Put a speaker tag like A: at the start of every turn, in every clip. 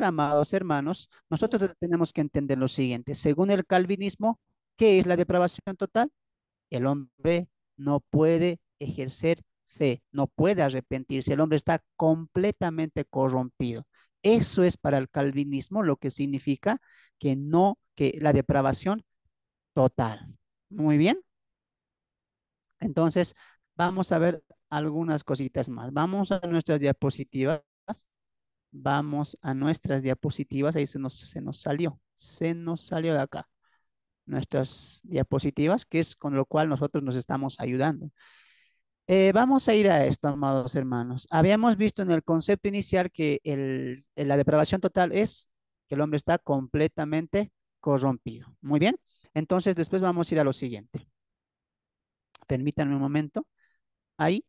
A: amados hermanos, nosotros tenemos que entender lo siguiente. Según el calvinismo, ¿qué es la depravación total? El hombre no puede ejercer fe, no puede arrepentirse. El hombre está completamente corrompido. Eso es para el calvinismo lo que significa que no, que la depravación total. Muy bien. Entonces, vamos a ver algunas cositas más. Vamos a nuestras diapositivas. Vamos a nuestras diapositivas. Ahí se nos, se nos salió. Se nos salió de acá. Nuestras diapositivas, que es con lo cual nosotros nos estamos ayudando. Eh, vamos a ir a esto, amados hermanos. Habíamos visto en el concepto inicial que la depravación total es que el hombre está completamente corrompido. Muy bien. Entonces, después vamos a ir a lo siguiente. Permítanme un momento. Ahí.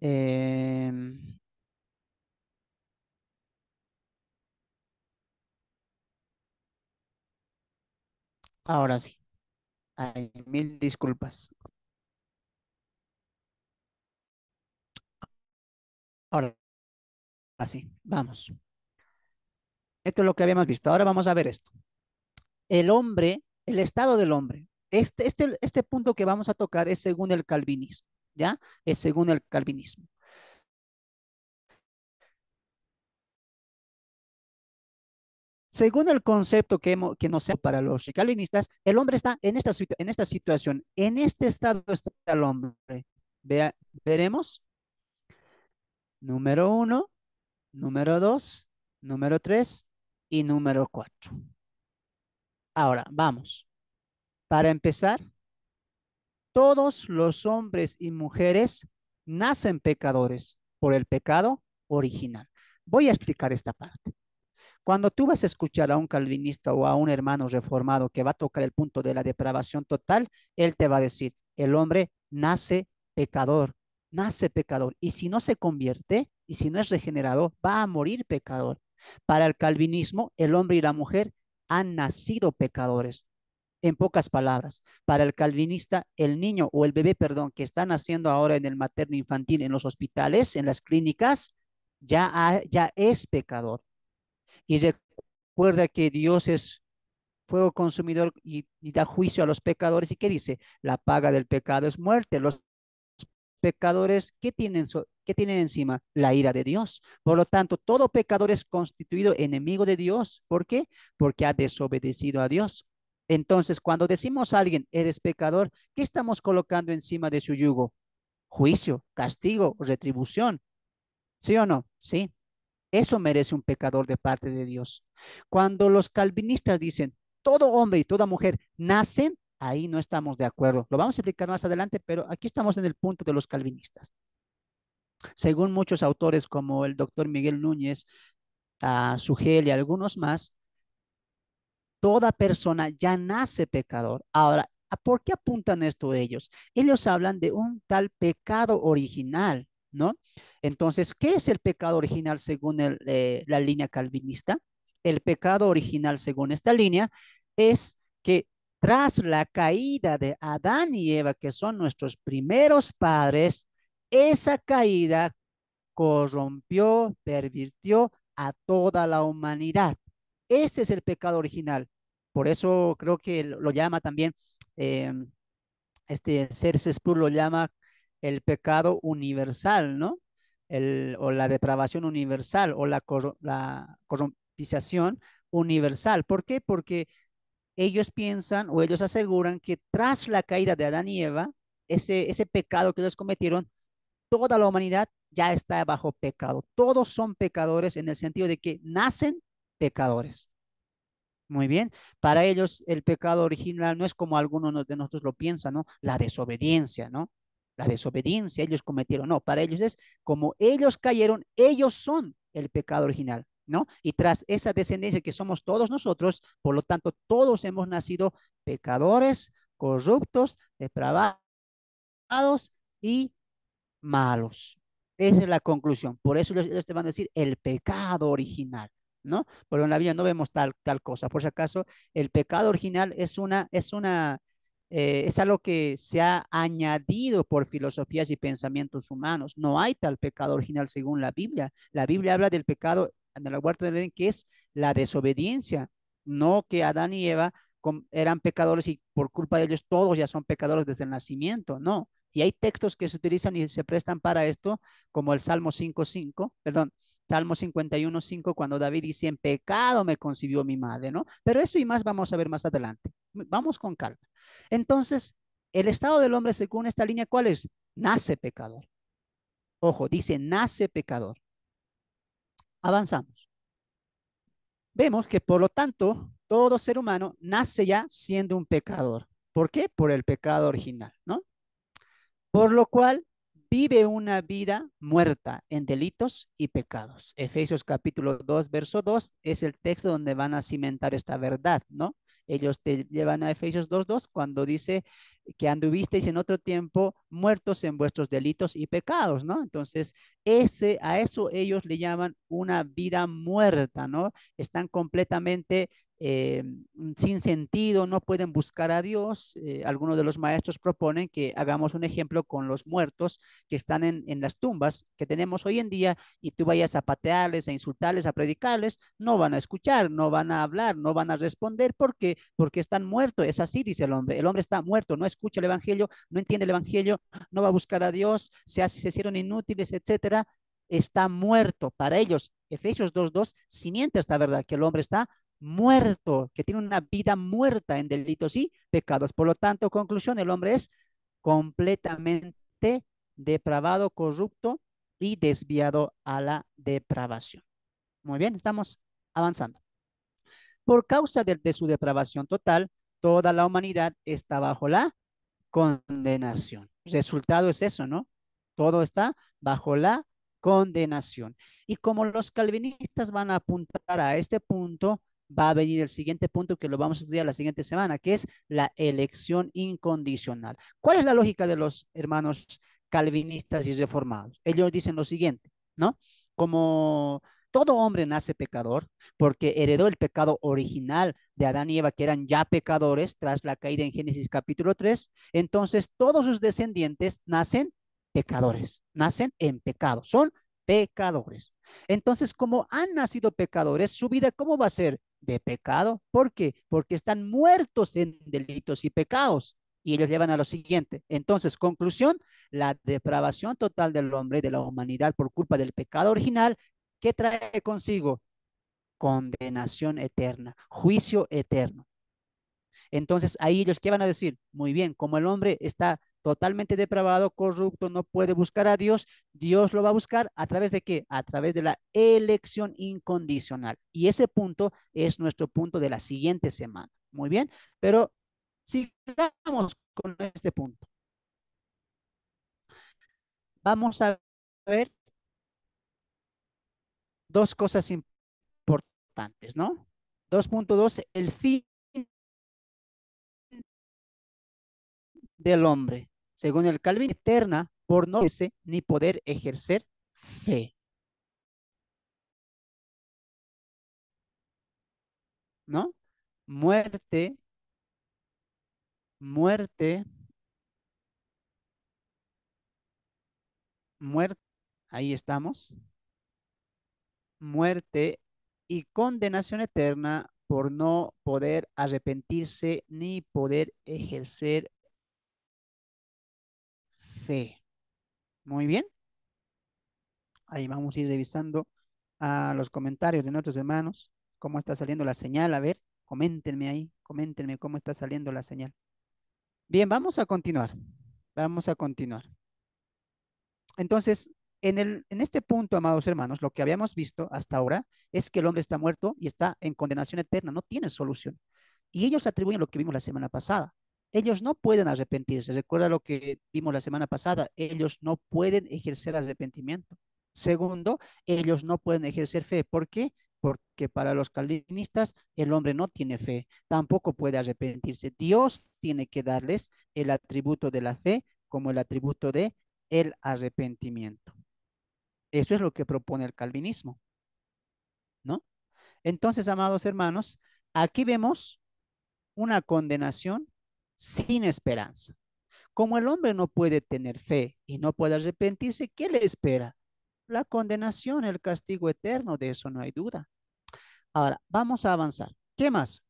A: Eh, Ahora sí. Hay mil disculpas. Ahora, así, vamos. Esto es lo que habíamos visto. Ahora vamos a ver esto. El hombre, el estado del hombre. Este, este, este punto que vamos a tocar es según el calvinismo, ¿ya? Es según el calvinismo. Según el concepto que, hemos, que nos para los calvinistas, el hombre está en esta, en esta situación, en este estado está el hombre. Vea, veremos. Número uno, número dos, número tres y número cuatro. Ahora, vamos. Para empezar, todos los hombres y mujeres nacen pecadores por el pecado original. Voy a explicar esta parte. Cuando tú vas a escuchar a un calvinista o a un hermano reformado que va a tocar el punto de la depravación total, él te va a decir, el hombre nace pecador, nace pecador. Y si no se convierte y si no es regenerado, va a morir pecador. Para el calvinismo, el hombre y la mujer han nacido pecadores. En pocas palabras, para el calvinista, el niño o el bebé, perdón, que está naciendo ahora en el materno infantil, en los hospitales, en las clínicas, ya, ya es pecador. Y recuerda que Dios es fuego consumidor y, da juicio a los pecadores. ¿Y qué dice? La paga del pecado es muerte. Los pecadores, ¿qué tienen, qué tienen encima? La ira de Dios. Por lo tanto, todo pecador es constituido enemigo de Dios. ¿Por qué? Porque ha desobedecido a Dios. Entonces, cuando decimos a alguien, eres pecador, ¿qué estamos colocando encima de su yugo? Juicio, castigo, retribución. ¿Sí o no? Sí. Eso merece un pecador de parte de Dios. Cuando los calvinistas dicen, todo hombre y toda mujer nacen, ahí no estamos de acuerdo. Lo vamos a explicar más adelante, pero aquí estamos en el punto de los calvinistas. Según muchos autores como el doctor Miguel Núñez, uh, Sugel y algunos más, toda persona ya nace pecador. Ahora, ¿por qué apuntan esto ellos? Ellos hablan de un tal pecado original. ¿no? Entonces, ¿qué es el pecado original según eh, la línea calvinista? El pecado original según esta línea es que tras la caída de Adán y Eva, que son nuestros primeros padres, esa caída corrompió, pervirtió a toda la humanidad. Ese es el pecado original. Por eso creo que lo llama también, em, este ser Plus lo llama el pecado universal, ¿no? El, o la depravación universal o la, corrompización universal. ¿Por qué? Porque ellos piensan o ellos aseguran que tras la caída de Adán y Eva, ese, ese pecado que ellos cometieron, toda la humanidad ya está bajo pecado. Todos son pecadores en el sentido de que nacen pecadores. Muy bien, para ellos el pecado original no es como algunos de nosotros lo piensan, ¿no? La desobediencia, ¿no? la desobediencia, ellos cometieron, no, para ellos es como ellos cayeron, ellos son el pecado original, ¿no? Y tras esa descendencia que somos todos nosotros, por lo tanto, todos hemos nacido pecadores, corruptos, depravados y malos. Esa es la conclusión. Por eso ellos te van a decir el pecado original. ¿no? Pero en la vida no vemos tal, tal cosa. Por si acaso, el pecado original es una, es una, eh, es algo que se ha añadido por filosofías y pensamientos humanos. No hay tal pecado original según la Biblia. La Biblia habla del pecado de la huerta del Edén, que es la desobediencia, no que Adán y Eva eran pecadores y por culpa de ellos todos ya son pecadores desde el nacimiento, no. Y hay textos que se utilizan y se prestan para esto, como el Salmo 5.5, perdón, Salmo 51.5, cuando David dice, en pecado me concibió mi madre, ¿no? Pero eso y más vamos a ver más adelante vamos con calma. Entonces, el estado del hombre según esta línea, ¿cuál es? Nace pecador. Ojo, dice, nace pecador. Avanzamos. Vemos que, por lo tanto, todo ser humano nace ya siendo un pecador. ¿Por qué? Por el pecado original, ¿no? Por lo cual vive una vida muerta en delitos y pecados. Efesios capítulo 2, verso 2 es el texto donde van a cimentar esta verdad, ¿no? ellos te llevan a Efesios 2.2 cuando dice que anduvisteis en otro tiempo muertos en vuestros delitos y pecados, ¿no? Entonces, ese, a eso ellos le llaman una vida muerta, ¿no? Están completamente eh, sin sentido, no pueden buscar a Dios. Eh, algunos de los maestros proponen que hagamos un ejemplo con los muertos que están en, en, las tumbas que tenemos hoy en día y tú vayas a patearles, a insultarles, a predicarles, no van a escuchar, no van a hablar, no van a responder porque porque están muertos. Es así, dice el hombre. El hombre está muerto, no escucha el evangelio, no entiende el evangelio, no va a buscar a Dios, se, se hicieron inútiles, etcétera está muerto para ellos. Efesios 2.2 simiente esta verdad, que el hombre está muerto, que tiene una vida muerta en delitos y pecados. Por lo tanto, conclusión, el hombre es completamente depravado, corrupto y desviado a la depravación. Muy bien, estamos avanzando. Por causa de, de su depravación total, toda la humanidad está bajo la condenación. resultado es eso, ¿no? Todo está bajo la condenación. Y como los calvinistas van a apuntar a este punto, va a venir el siguiente punto que lo vamos a estudiar la siguiente semana, que es la elección incondicional. ¿Cuál es la lógica de los hermanos calvinistas y reformados? Ellos dicen lo siguiente, ¿no? Como todo hombre nace pecador porque heredó el pecado original de Adán y Eva, que eran ya pecadores tras la caída en Génesis capítulo 3. Entonces, todos sus descendientes nacen pecadores, nacen en pecado, son pecadores. Entonces, como han nacido pecadores, su vida, ¿cómo va a ser? de pecado. ¿Por qué? Porque están muertos en delitos y pecados. Y ellos llevan a lo siguiente. Entonces, conclusión, la depravación total del hombre, de la humanidad, por culpa del pecado original, ¿qué trae consigo? Condenación eterna, juicio eterno. Entonces, ahí ellos, ¿qué van a decir? Muy bien, como el hombre está totalmente depravado, corrupto, no puede buscar a Dios, Dios lo va a buscar a través de qué? A través de la elección incondicional. Y ese punto es nuestro punto de la siguiente semana. Muy bien, pero sigamos con este punto. Vamos a ver dos cosas importantes, ¿no? 2.2, el fin del hombre según el Calvin, eterna por no ese ni poder ejercer fe. ¿No? Muerte, muerte, muerte, ahí estamos, muerte y condenación eterna por no poder arrepentirse ni poder ejercer fe. Muy bien. Ahí vamos a ir revisando a los comentarios de nuestros hermanos, cómo está saliendo la señal. A ver, coméntenme ahí, coméntenme cómo está saliendo la señal. Bien, vamos a continuar. Vamos a continuar. Entonces, en, el, en este punto, amados hermanos, lo que habíamos visto hasta ahora es que el hombre está muerto y está en condenación eterna, no tiene solución. Y ellos atribuyen lo que vimos la semana pasada, ellos no pueden arrepentirse. Recuerda lo que vimos la semana pasada, ellos no pueden ejercer arrepentimiento. Segundo, ellos no pueden ejercer fe. ¿Por qué? Porque para los calvinistas el hombre no tiene fe, tampoco puede arrepentirse. Dios tiene que darles el atributo de la fe como el atributo de el arrepentimiento. Eso es lo que propone el calvinismo. ¿No? Entonces, amados hermanos, aquí vemos una condenación sin esperanza. Como el hombre no puede tener fe y no puede arrepentirse, ¿qué le espera? La condenación, el castigo eterno, de eso no hay duda. Ahora, vamos a avanzar. ¿Qué más?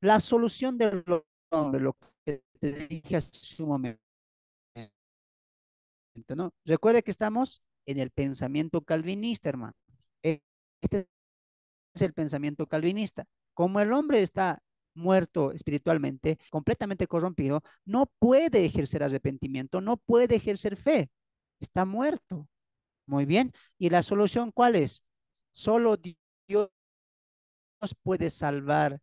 A: La solución del hombre, lo que te dije hace un momento. ¿no? Recuerde que estamos en el pensamiento calvinista, hermano. Este es el pensamiento calvinista. Como el hombre está muerto espiritualmente, completamente corrompido, no puede ejercer arrepentimiento, no puede ejercer fe. Está muerto. Muy bien. ¿Y la solución cuál es? Solo Dios puede salvar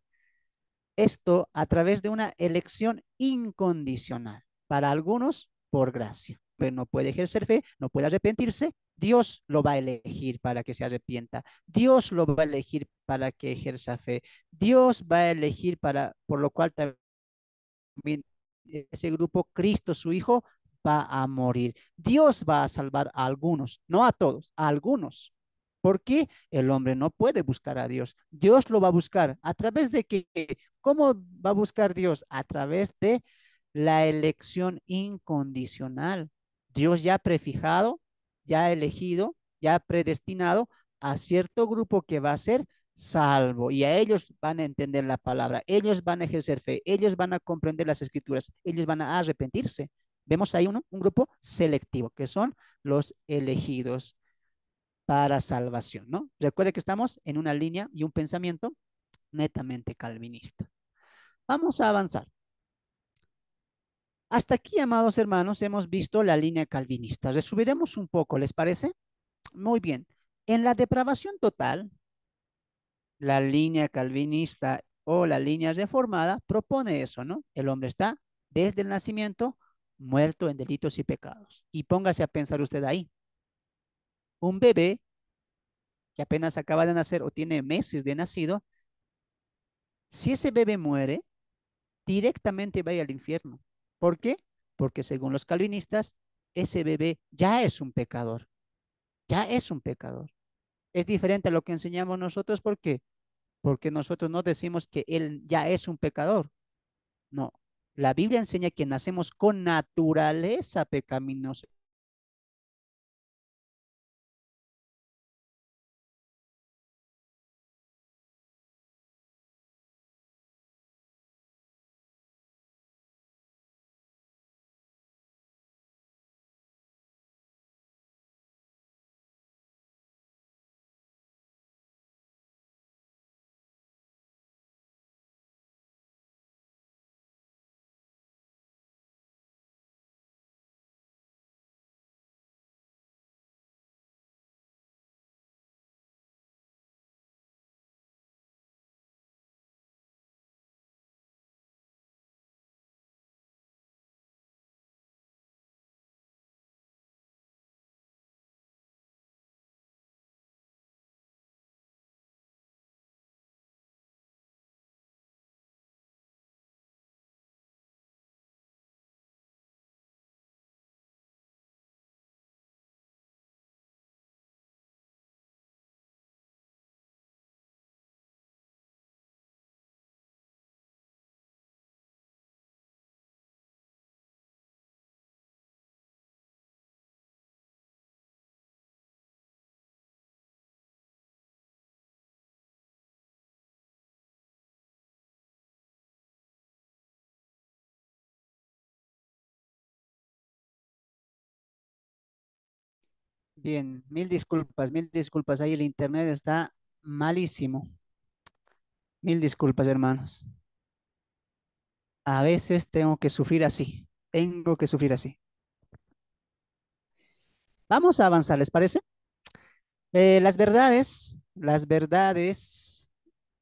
A: esto a través de una elección incondicional. Para algunos, por gracia. Pero no puede ejercer fe, no puede arrepentirse, Dios lo va a elegir para que se arrepienta. Dios lo va a elegir para que ejerza fe. Dios va a elegir para, por lo cual también eh, ese grupo, Cristo, su Hijo, va a morir. Dios va a salvar a algunos, no a todos, a algunos. ¿Por qué? el hombre no puede buscar a Dios. Dios lo va a buscar. ¿A través de qué? ¿Cómo va a buscar Dios? A través de la elección incondicional. Dios ya prefijado ya elegido, ya predestinado a cierto grupo que va a ser salvo. Y a ellos van a entender la palabra, ellos van a ejercer fe, ellos van a comprender las escrituras, ellos van a arrepentirse. Vemos ahí uno, un grupo selectivo, que son los elegidos para salvación, ¿no? Recuerde que estamos en una línea y un pensamiento netamente calvinista. Vamos a avanzar. Hasta aquí, amados hermanos, hemos visto la línea calvinista. Resumiremos un poco, ¿les parece? Muy bien. En la depravación total, la línea calvinista o la línea reformada propone eso, ¿no? El hombre está desde el nacimiento muerto en delitos y pecados. Y póngase a pensar usted ahí. Un bebé que apenas acaba de nacer o tiene meses de nacido, si ese bebé muere, directamente va al infierno. ¿Por qué? Porque según los calvinistas, ese bebé ya es un pecador. Ya es un pecador. Es diferente a lo que enseñamos nosotros. ¿Por qué? Porque nosotros no decimos que él ya es un pecador. No. La Biblia enseña que nacemos con naturaleza pecaminosa. Bien, mil disculpas, mil disculpas. Ahí el internet está malísimo. Mil disculpas, hermanos. A veces tengo que sufrir así. Tengo que sufrir así. Vamos a avanzar, ¿les parece? Eh, las verdades, las verdades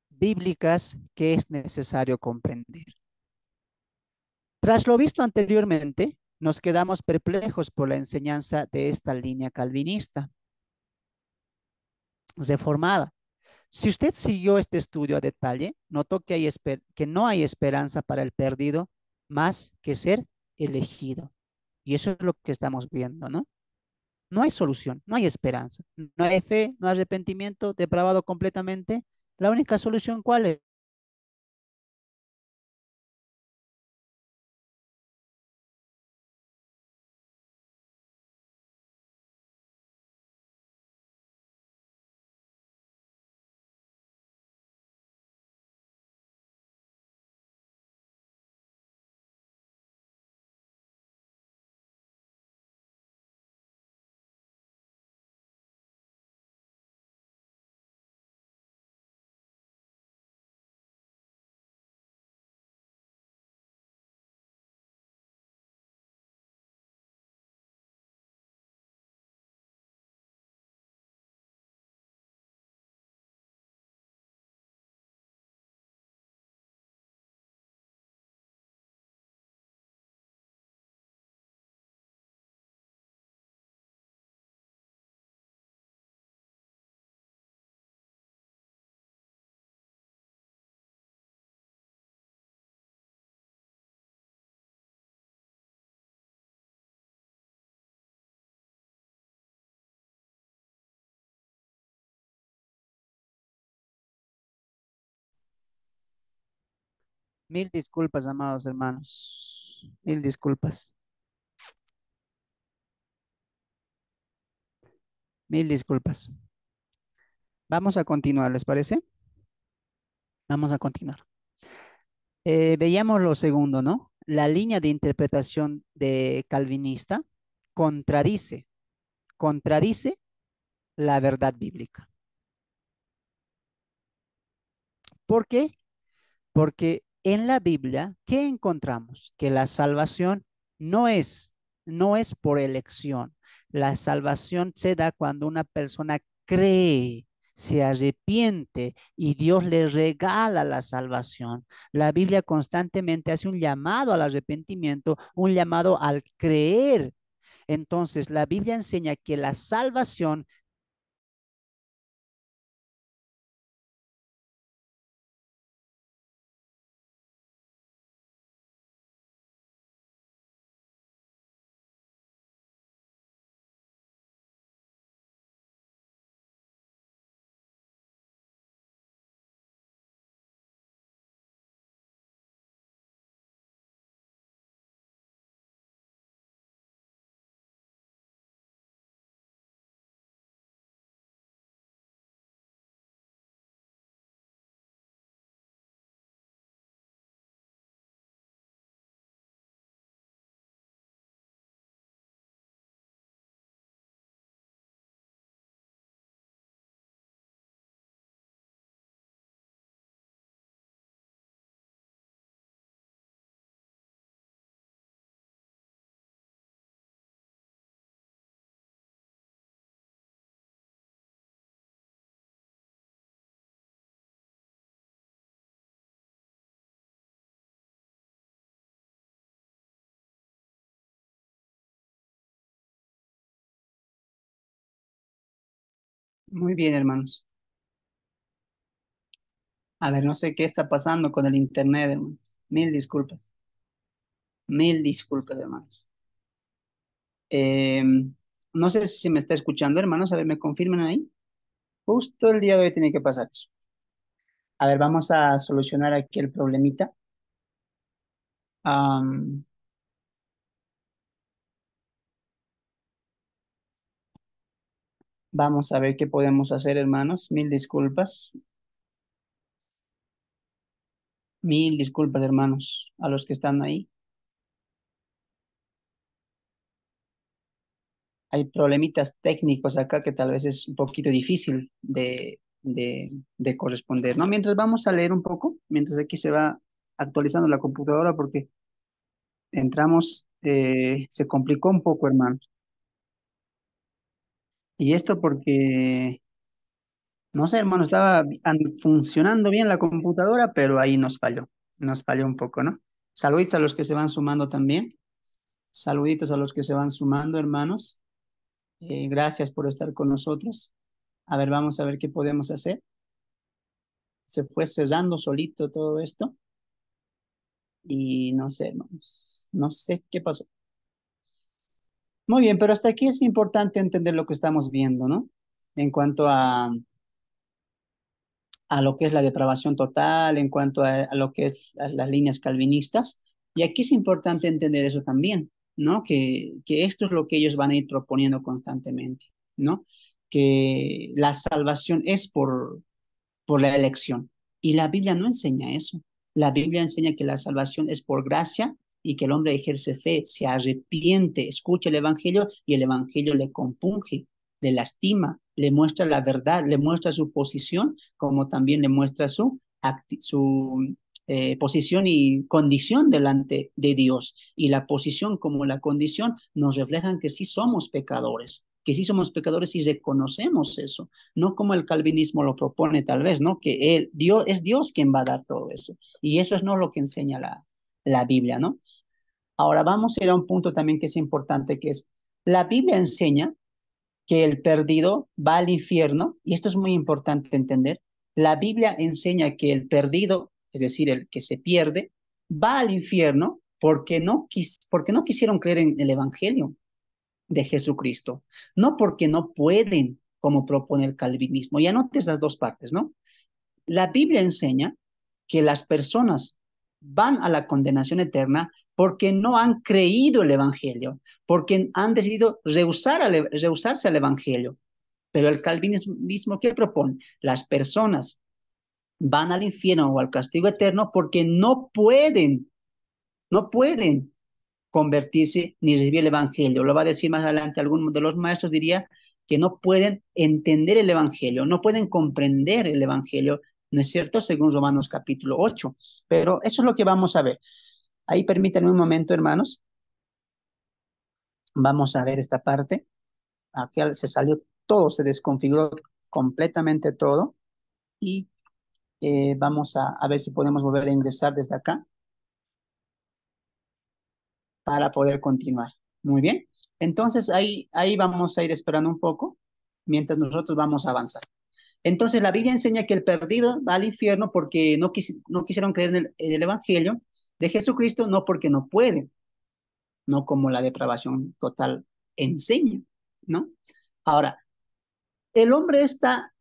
A: bíblicas que es necesario comprender. Tras lo visto anteriormente, nos quedamos perplejos por la enseñanza de esta línea calvinista reformada. Si usted siguió este estudio a detalle, notó que, no hay esperanza para el perdido más que ser elegido. Y eso es lo que estamos viendo, ¿no? No hay solución, no hay esperanza, no hay fe, no hay arrepentimiento, depravado completamente. La única solución, ¿cuál es? Mil disculpas, amados hermanos. Mil disculpas. Mil disculpas. Vamos a continuar, ¿les parece? Vamos a continuar. Eh, veíamos lo segundo, ¿no? La línea de interpretación de calvinista contradice, contradice la verdad bíblica. ¿Por qué? Porque en la Biblia, ¿qué encontramos? Que la salvación no es, no es por elección. La salvación se da cuando una persona cree, se arrepiente y Dios le regala la salvación. La Biblia constantemente hace un llamado al arrepentimiento, un llamado al creer. Entonces, la Biblia enseña que la salvación Muy bien, hermanos. A ver, no sé qué está pasando con el internet, hermanos. Mil disculpas. Mil disculpas, hermanos. Em, no sé si me está escuchando, hermanos. A ver, ¿me confirman ahí? Justo el día de hoy tiene que pasar eso. A ver, vamos a solucionar aquí el problemita. Vamos a ver qué podemos hacer, hermanos. Mil disculpas. Mil disculpas, hermanos, a los que están ahí. Hay problemitas técnicos acá que tal vez es un poquito difícil de, de, corresponder, ¿no? Mientras vamos a leer un poco, mientras aquí se va actualizando la computadora porque entramos, eh, se complicó un poco, hermanos. Y esto porque, no sé, hermano, estaba funcionando bien la computadora, pero ahí nos falló, nos falló un poco, ¿no? Saluditos a los que se van sumando también. Saluditos a los que se van sumando, hermanos. Eh, gracias por estar con nosotros. A ver, vamos a ver qué podemos hacer. Se fue cerrando solito todo esto. Y no sé, no sé qué pasó. Muy bien, pero hasta aquí es importante entender lo que estamos viendo, ¿no? En cuanto a, a lo que es la depravación total, en cuanto a, lo que es las líneas calvinistas. Y aquí es importante entender eso también, ¿no? Que, que esto es lo que ellos van a ir proponiendo constantemente, ¿no? Que la salvación es por, por la elección. Y la Biblia no enseña eso. La Biblia enseña que la salvación es por gracia y que el hombre ejerce fe, se arrepiente, escucha el Evangelio y el Evangelio le compunge, le lastima, le muestra la verdad, le muestra su posición, como también le muestra su, su eh, posición y condición delante de Dios. Y la posición como la condición nos reflejan que sí somos pecadores, que sí somos pecadores y reconocemos eso, no como el calvinismo lo propone tal vez, ¿no? Que él, Dios, es Dios quien va a dar todo eso. Y eso es no lo que enseña la, la Biblia, ¿no? Ahora vamos a ir a un punto también que es importante, que es la Biblia enseña que el perdido va al infierno, y esto es muy importante entender, la Biblia enseña que el perdido, es decir, el que se pierde, va al infierno porque no, porque no quisieron creer en el Evangelio de Jesucristo, no porque no pueden, como propone el calvinismo. Y anotes las dos partes, ¿no? La Biblia enseña que las personas van a la condenación eterna porque no han creído el Evangelio, porque han decidido e, rehusarse al Evangelio. Pero el calvinismo, que propone? Las personas van al infierno o al castigo eterno porque no pueden, no pueden convertirse ni recibir el Evangelio. Lo va a decir más adelante alguno de los maestros, diría que no pueden entender el Evangelio, no pueden comprender el Evangelio ¿no es cierto? Según Romanos capítulo 8. Pero eso es lo que vamos a ver. Ahí permítanme un momento, hermanos. Vamos a ver esta parte. Aquí se salió todo, se desconfiguró completamente todo. Y eh, vamos a, a ver si podemos volver a ingresar desde acá para poder continuar. Muy bien. Entonces ahí, ahí vamos a ir esperando un poco mientras nosotros vamos a avanzar. Entonces la Biblia enseña que el perdido va al infierno porque no, quisieron creer en el, Evangelio de Jesucristo, no porque no puede, no como la depravación total enseña, ¿no? Ahora, el hombre está,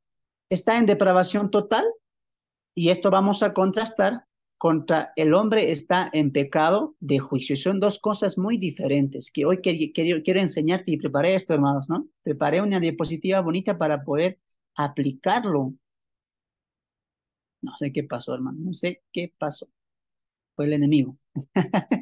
A: está en depravación total y esto vamos a contrastar contra el hombre está en pecado de juicio. Son dos cosas muy diferentes que hoy quiero, enseñar y preparé esto, hermanos, ¿no? Preparé una diapositiva bonita para poder aplicarlo. No sé qué pasó, hermano, no sé qué pasó. Fue el enemigo.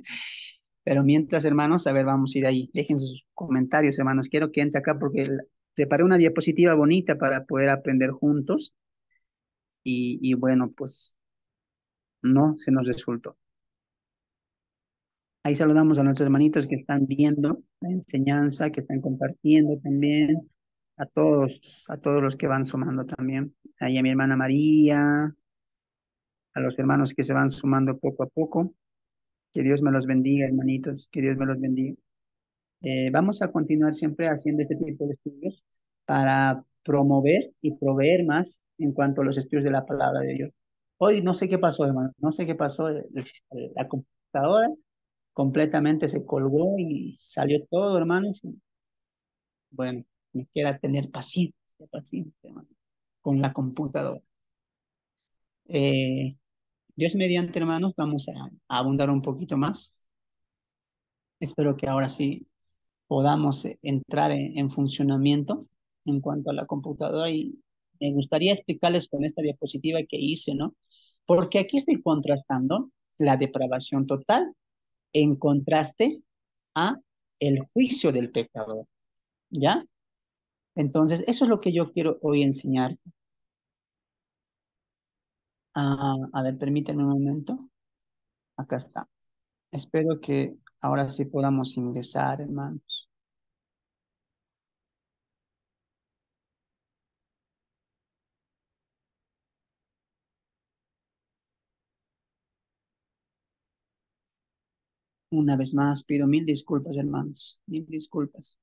A: Pero mientras, hermanos, a ver, vamos a ir ahí. Dejen sus comentarios, hermanos. Quiero que entre acá porque preparé una diapositiva bonita para poder aprender juntos. Y, y bueno, pues no se nos resultó. Ahí saludamos a nuestros hermanitos que están viendo la enseñanza, que están compartiendo también a todos, a todos los que van sumando también. Ahí a mi hermana María, a los hermanos que se van sumando poco a poco. Que Dios me los bendiga, hermanitos, que Dios me los bendiga. Eh, vamos a continuar siempre haciendo este tipo de estudios para promover y proveer más en cuanto a los estudios de la palabra de Dios. Hoy no sé qué pasó, hermano, no sé qué pasó. La computadora completamente se colgó y salió todo, hermanos. Bueno, me queda tener paciencia, paciencia con la computadora. Eh, Dios mediante, hermanos, vamos a, abundar un poquito más. Espero que ahora sí podamos eh, entrar en, funcionamiento en cuanto a la computadora y me gustaría explicarles con esta diapositiva que hice, ¿no? Porque aquí estoy contrastando la depravación total en contraste a el juicio del pecador, ¿ya? Entonces, eso es lo que yo quiero hoy enseñarte. Ah, a ver, permítanme un momento. Acá está. Espero que ahora sí podamos ingresar, hermanos. Una vez más, pido mil disculpas, hermanos, mil disculpas.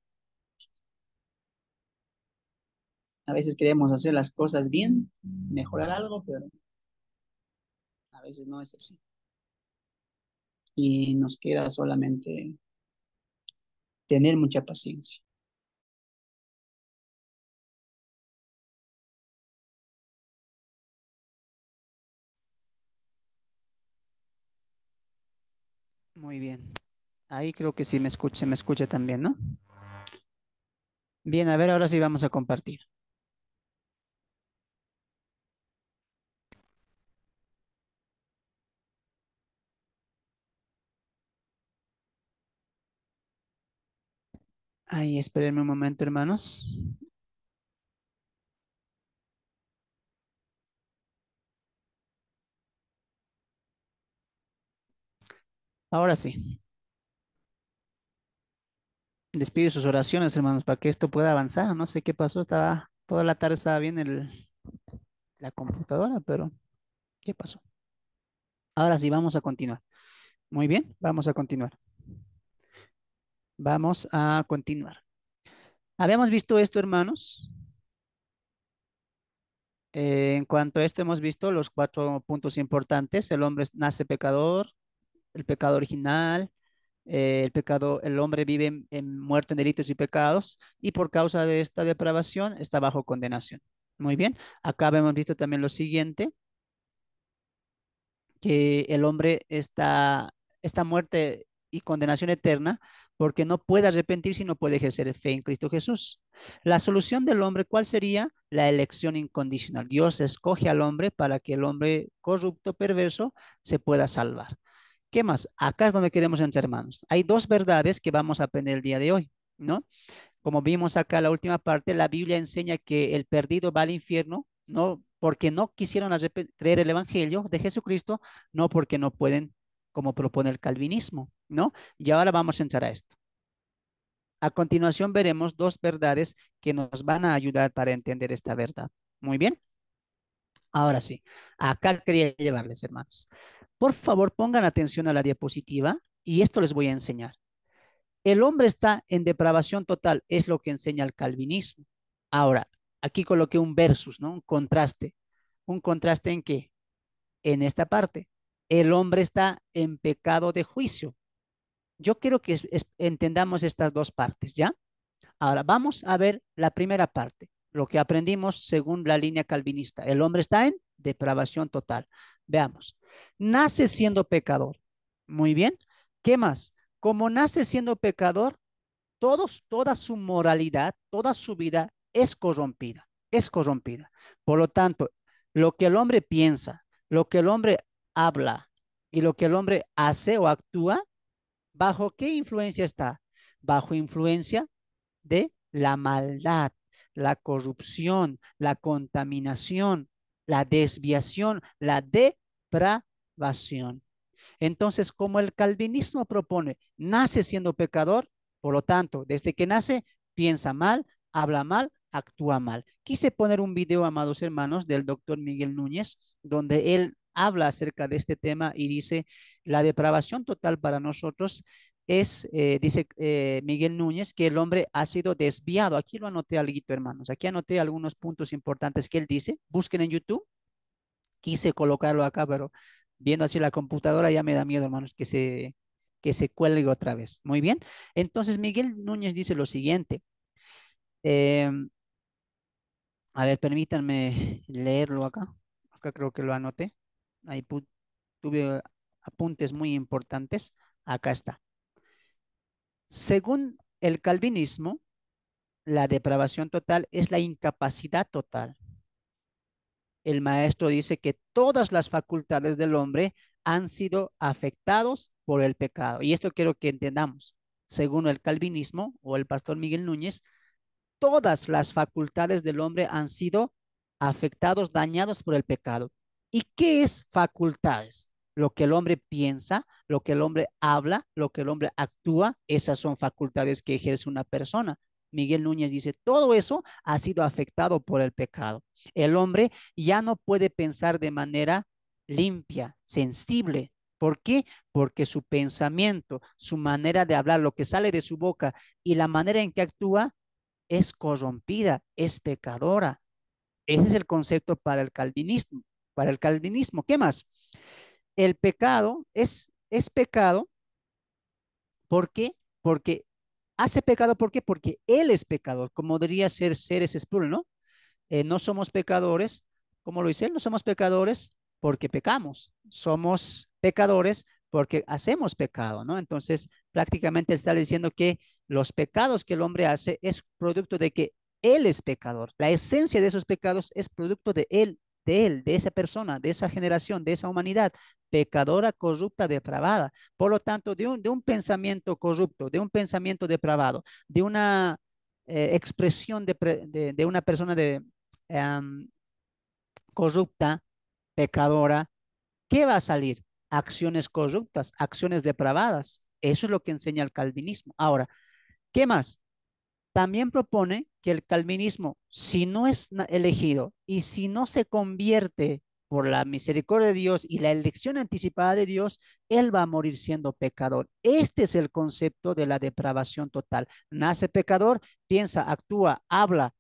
A: A veces queremos hacer las cosas bien, mejorar algo, pero a veces no es así. Y nos queda solamente tener mucha paciencia. Muy bien. Ahí creo que sí me escucha, me escucha también, ¿no? Bien, a ver, ahora sí vamos a compartir. Ahí, espérenme un momento, hermanos. Ahora sí. Les pido sus oraciones, hermanos, para que esto pueda avanzar. No sé qué pasó, estaba toda la tarde estaba bien la computadora, pero ¿qué pasó? Ahora sí, vamos a continuar. Muy bien, vamos a continuar. Vamos a continuar. Habíamos visto esto, hermanos. en cuanto a esto, hemos visto los cuatro puntos importantes. El hombre nace pecador, el pecado original, eh, el pecado, el hombre vive en, muerte, en delitos y pecados, y por causa de esta depravación está bajo condenación. Muy bien, acá hemos visto también lo siguiente, que el hombre está, esta muerte y condenación eterna, porque no puede arrepentirse y no puede ejercer fe en Cristo Jesús. La solución del hombre, ¿cuál sería? La elección incondicional. Dios escoge al hombre para que el hombre corrupto, perverso, se pueda salvar. ¿Qué más? Acá es donde queremos entrar, hermanos. Hay dos verdades que vamos a aprender el día de hoy, ¿no? Como vimos acá la última parte, la Biblia enseña que el perdido va al infierno, no porque no quisieron creer el Evangelio de Jesucristo, no porque no pueden, como propone el calvinismo. ¿no? Y ahora vamos a entrar a esto. A continuación veremos dos verdades que nos van a ayudar para entender esta verdad. Muy bien. Ahora sí, acá quería llevarles, hermanos. Por favor, pongan atención a la diapositiva y esto les voy a enseñar. El hombre está en depravación total, es lo que enseña el calvinismo. Ahora, aquí coloqué un versus, ¿no? Un contraste. ¿Un contraste en qué? En esta parte. El hombre está en pecado de juicio, yo quiero que entendamos estas dos partes, ¿ya? Ahora, vamos a ver la primera parte, lo que aprendimos según la línea calvinista. El hombre está en depravación total. Veamos. Nace siendo pecador. Muy bien. ¿Qué más? Como nace siendo pecador, todos, toda su moralidad, toda su vida es corrompida, es corrompida. Por lo tanto, lo que el hombre piensa, lo que el hombre habla y lo que el hombre hace o actúa ¿Bajo qué influencia está? Bajo influencia de la maldad, la corrupción, la contaminación, la desviación, la depravación. Entonces, como el calvinismo propone, nace siendo pecador, por lo tanto, desde que nace, piensa mal, habla mal, actúa mal. Quise poner un video, amados hermanos, del doctor Miguel Núñez, donde él habla acerca de este tema y dice, la depravación total para nosotros es, eh, dice eh, Miguel Núñez, que el hombre ha sido desviado. Aquí lo anoté algo, hermanos. Aquí anoté algunos puntos importantes que él dice. Busquen en YouTube. Quise colocarlo acá, pero viendo así la computadora ya me da miedo, hermanos, que se, que se cuelgue otra vez. Muy bien. Entonces, Miguel Núñez dice lo siguiente. Em, a ver, permítanme leerlo acá. Acá creo que lo anoté ahí tuve eh, apuntes muy importantes, acá está. Según el calvinismo, la depravación total es la incapacidad total. El maestro dice que todas las facultades del hombre han sido afectados por el pecado. Y esto quiero que entendamos. Según el calvinismo o el pastor Miguel Núñez, todas las facultades del hombre han sido afectados, dañados por el pecado. ¿Y qué es facultades? Lo que el hombre piensa, lo que el hombre habla, lo que el hombre actúa, esas son facultades que ejerce una persona. Miguel Núñez dice, todo eso ha sido afectado por el pecado. El hombre ya no puede pensar de manera limpia, sensible. ¿Por qué? Porque su pensamiento, su manera de hablar, lo que sale de su boca y la manera en que actúa es corrompida, es pecadora. Ese es el concepto para el calvinismo para el calvinismo. ¿Qué más? El pecado es, es pecado. ¿Por qué? Porque hace pecado, ¿por qué? Porque él es pecador, como debería ser seres puros ¿no? Eh, no somos pecadores, como lo dice él, no somos pecadores porque pecamos, somos pecadores porque hacemos pecado, ¿no? Entonces, prácticamente está diciendo que los pecados que el hombre hace es producto de que él es pecador. La esencia de esos pecados es producto de él de él, de esa persona, de esa generación, de esa humanidad, pecadora, corrupta, depravada. Por lo tanto, de un, de un pensamiento corrupto, de un pensamiento depravado, de una eh, expresión de, una persona de, em, corrupta, pecadora, ¿qué va a salir? Acciones corruptas, acciones depravadas. Eso es lo que enseña el calvinismo. Ahora, ¿qué más? También propone que el calvinismo, si no es elegido y si no se convierte por la misericordia de Dios y la elección anticipada de Dios, él va a morir siendo pecador. Este es el concepto de la depravación total. Nace pecador, piensa, actúa, habla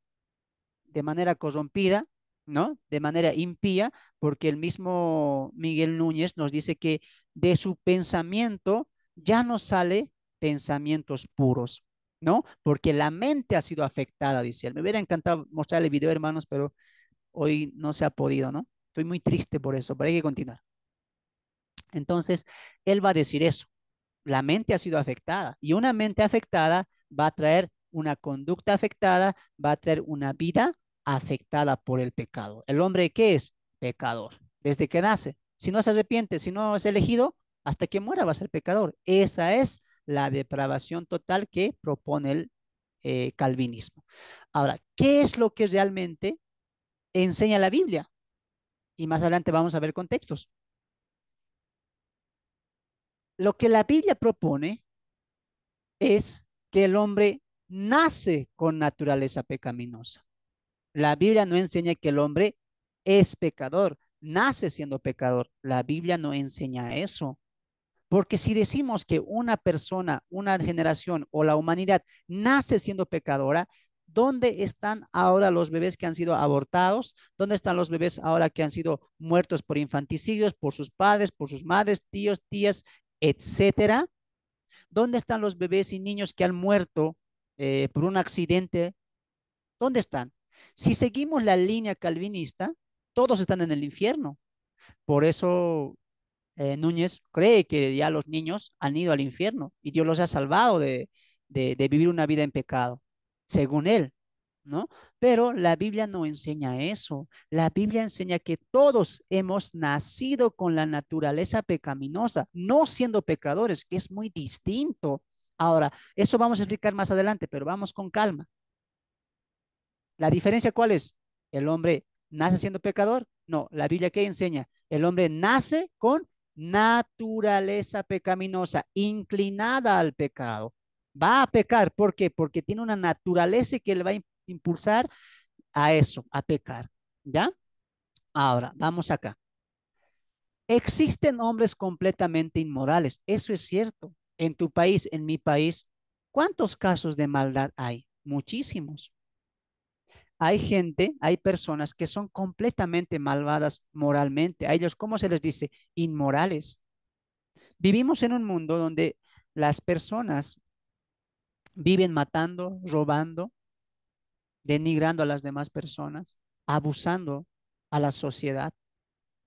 A: de manera corrompida, ¿no? De manera impía, porque el mismo Miguel Núñez nos dice que de su pensamiento ya no sale pensamientos puros. ¿no? Porque la mente ha sido afectada, dice él. Me hubiera encantado mostrar el video, hermanos, pero hoy no se ha podido, ¿no? Estoy muy triste por eso, pero hay que continuar. Entonces, él va a decir eso. La mente ha sido afectada y una mente afectada va a traer una conducta afectada, va a traer una vida afectada por el pecado. ¿El hombre qué es? Pecador. Desde que nace. Si no se arrepiente, si no es elegido, hasta que muera va a ser pecador. Esa es la depravación total que propone el eh, calvinismo. Ahora, ¿qué es lo que realmente enseña la Biblia? Y más adelante vamos a ver contextos. Lo que la Biblia propone es que el hombre nace con naturaleza pecaminosa. La Biblia no enseña que el hombre es pecador, nace siendo pecador. La Biblia no enseña eso. Porque si decimos que una persona, una generación o la humanidad nace siendo pecadora, ¿dónde están ahora los bebés que han sido abortados? ¿Dónde están los bebés ahora que han sido muertos por infanticidios, por sus padres, por sus madres, tíos, tías, etcétera? ¿Dónde están los bebés y niños que han muerto eh, por un accidente? ¿Dónde están? Si seguimos la línea calvinista, todos están en el infierno. Por eso eh, Núñez cree que ya los niños han ido al infierno y Dios los ha salvado de, vivir una vida en pecado, según él, ¿no? Pero la Biblia no enseña eso. La Biblia enseña que todos hemos nacido con la naturaleza pecaminosa, no siendo pecadores, que es muy distinto. Ahora, eso vamos a explicar más adelante, pero vamos con calma. ¿La diferencia cuál es? El hombre nace siendo pecador. No, la Biblia qué enseña, el hombre nace con naturaleza pecaminosa, inclinada al pecado. Va a pecar, ¿por qué? Porque tiene una naturaleza que le va a impulsar a eso, a pecar. ¿Ya? Ahora, vamos acá. Existen hombres completamente inmorales, eso es cierto. En tu país, en mi país, ¿cuántos casos de maldad hay? Muchísimos hay gente, hay personas que son completamente malvadas moralmente. A ellos, ¿cómo se les dice? Inmorales. Vivimos en un mundo donde las personas viven matando, robando, denigrando a las demás personas, abusando a la sociedad.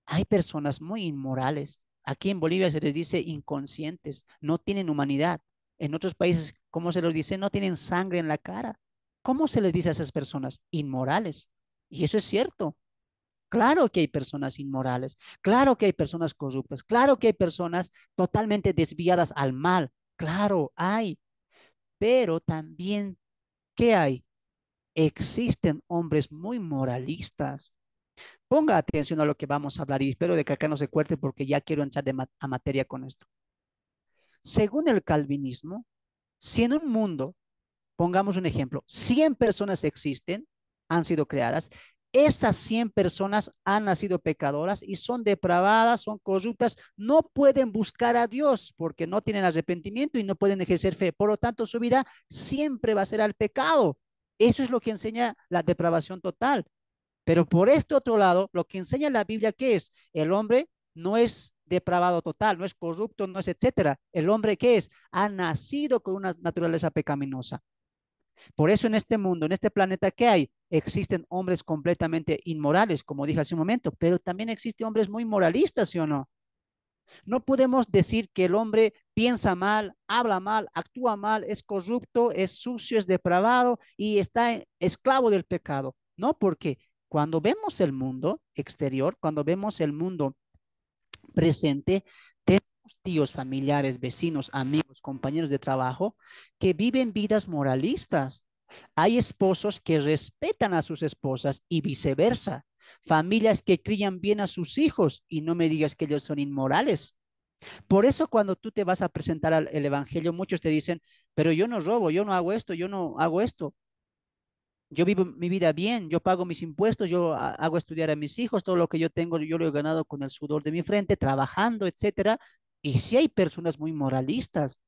A: Hay personas muy inmorales. Aquí en Bolivia se les dice inconscientes, no tienen humanidad. En otros países, ¿cómo se los dice? No tienen sangre en la cara. ¿Cómo se les dice a esas personas? Inmorales. Y eso es cierto. Claro que hay personas inmorales, claro que hay personas corruptas, claro que hay personas totalmente desviadas al mal, claro, hay. Pero también, ¿qué hay? Existen hombres muy moralistas. Ponga atención a lo que vamos a hablar y espero de que acá no se cuerte porque ya quiero entrar de a materia con esto. Según el calvinismo, si en un mundo Pongamos un ejemplo, 100 personas existen, han sido creadas, esas 100 personas han nacido pecadoras y son depravadas, son corruptas, no pueden buscar a Dios porque no tienen arrepentimiento y no pueden ejercer fe. Por lo tanto, su vida siempre va a ser al pecado. Eso es lo que enseña la depravación total. Pero por este otro lado, lo que enseña la Biblia ¿qué es, el hombre no es depravado total, no es corrupto, no es etcétera. El hombre que es, ha nacido con una naturaleza pecaminosa. Por eso en este mundo, en este planeta que hay, existen hombres completamente inmorales, como dije hace un momento, pero también existen hombres muy moralistas, ¿sí o no? No podemos decir que el hombre piensa mal, habla mal, actúa mal, es corrupto, es sucio, es depravado y está esclavo del pecado. No, porque cuando vemos el mundo exterior, cuando vemos el mundo presente, tíos, familiares, vecinos, amigos, compañeros de trabajo que viven vidas moralistas. Hay esposos que respetan a sus esposas y viceversa. Familias que crían bien a sus hijos y no me digas que ellos son inmorales. Por eso cuando tú te vas a presentar al Evangelio, muchos te dicen, pero yo no robo, yo no hago esto, yo no hago esto. Yo vivo mi vida bien, yo pago mis impuestos, yo hago estudiar a mis hijos, todo lo que yo tengo, yo lo he ganado con el sudor de mi frente, trabajando, etcétera. Y si hay personas muy moralistas.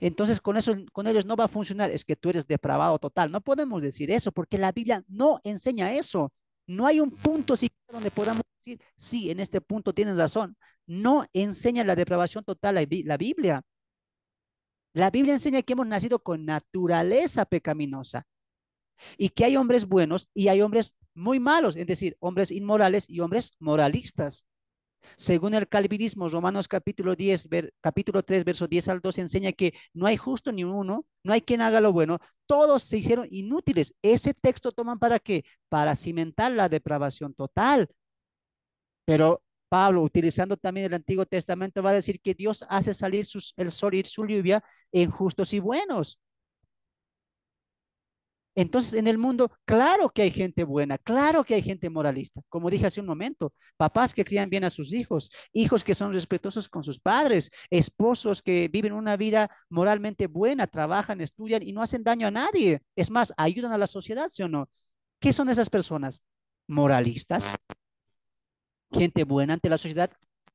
A: Entonces con eso, con ellos no va a funcionar. Es que tú eres depravado total. No podemos decir eso porque la Biblia no enseña eso. No hay un punto siquiera donde podamos decir, sí, en este punto tienes razón. No enseña la depravación total la Biblia. La Biblia enseña que hemos nacido con naturaleza pecaminosa y que hay hombres buenos y hay hombres muy malos, es decir, hombres inmorales y hombres moralistas. Según el calvinismo, Romanos capítulo, 10, capítulo 3, verso 10 al 2, enseña que no hay justo ni uno, no hay quien haga lo bueno, todos se hicieron inútiles. Ese texto toman para qué? Para cimentar la depravación total. Pero Pablo, utilizando también el Antiguo Testamento, va a decir que Dios hace salir sus, el sol y su lluvia en justos y buenos. Entonces, en el mundo, claro que hay gente buena, claro que hay gente moralista. Como dije hace un momento, papás que crían bien a sus hijos, hijos que son respetuosos con sus padres, esposos que viven una vida moralmente buena, trabajan, estudian y no hacen daño a nadie. Es más, ayudan a la sociedad, ¿sí o no? ¿Qué son esas personas? Moralistas. Gente buena ante la sociedad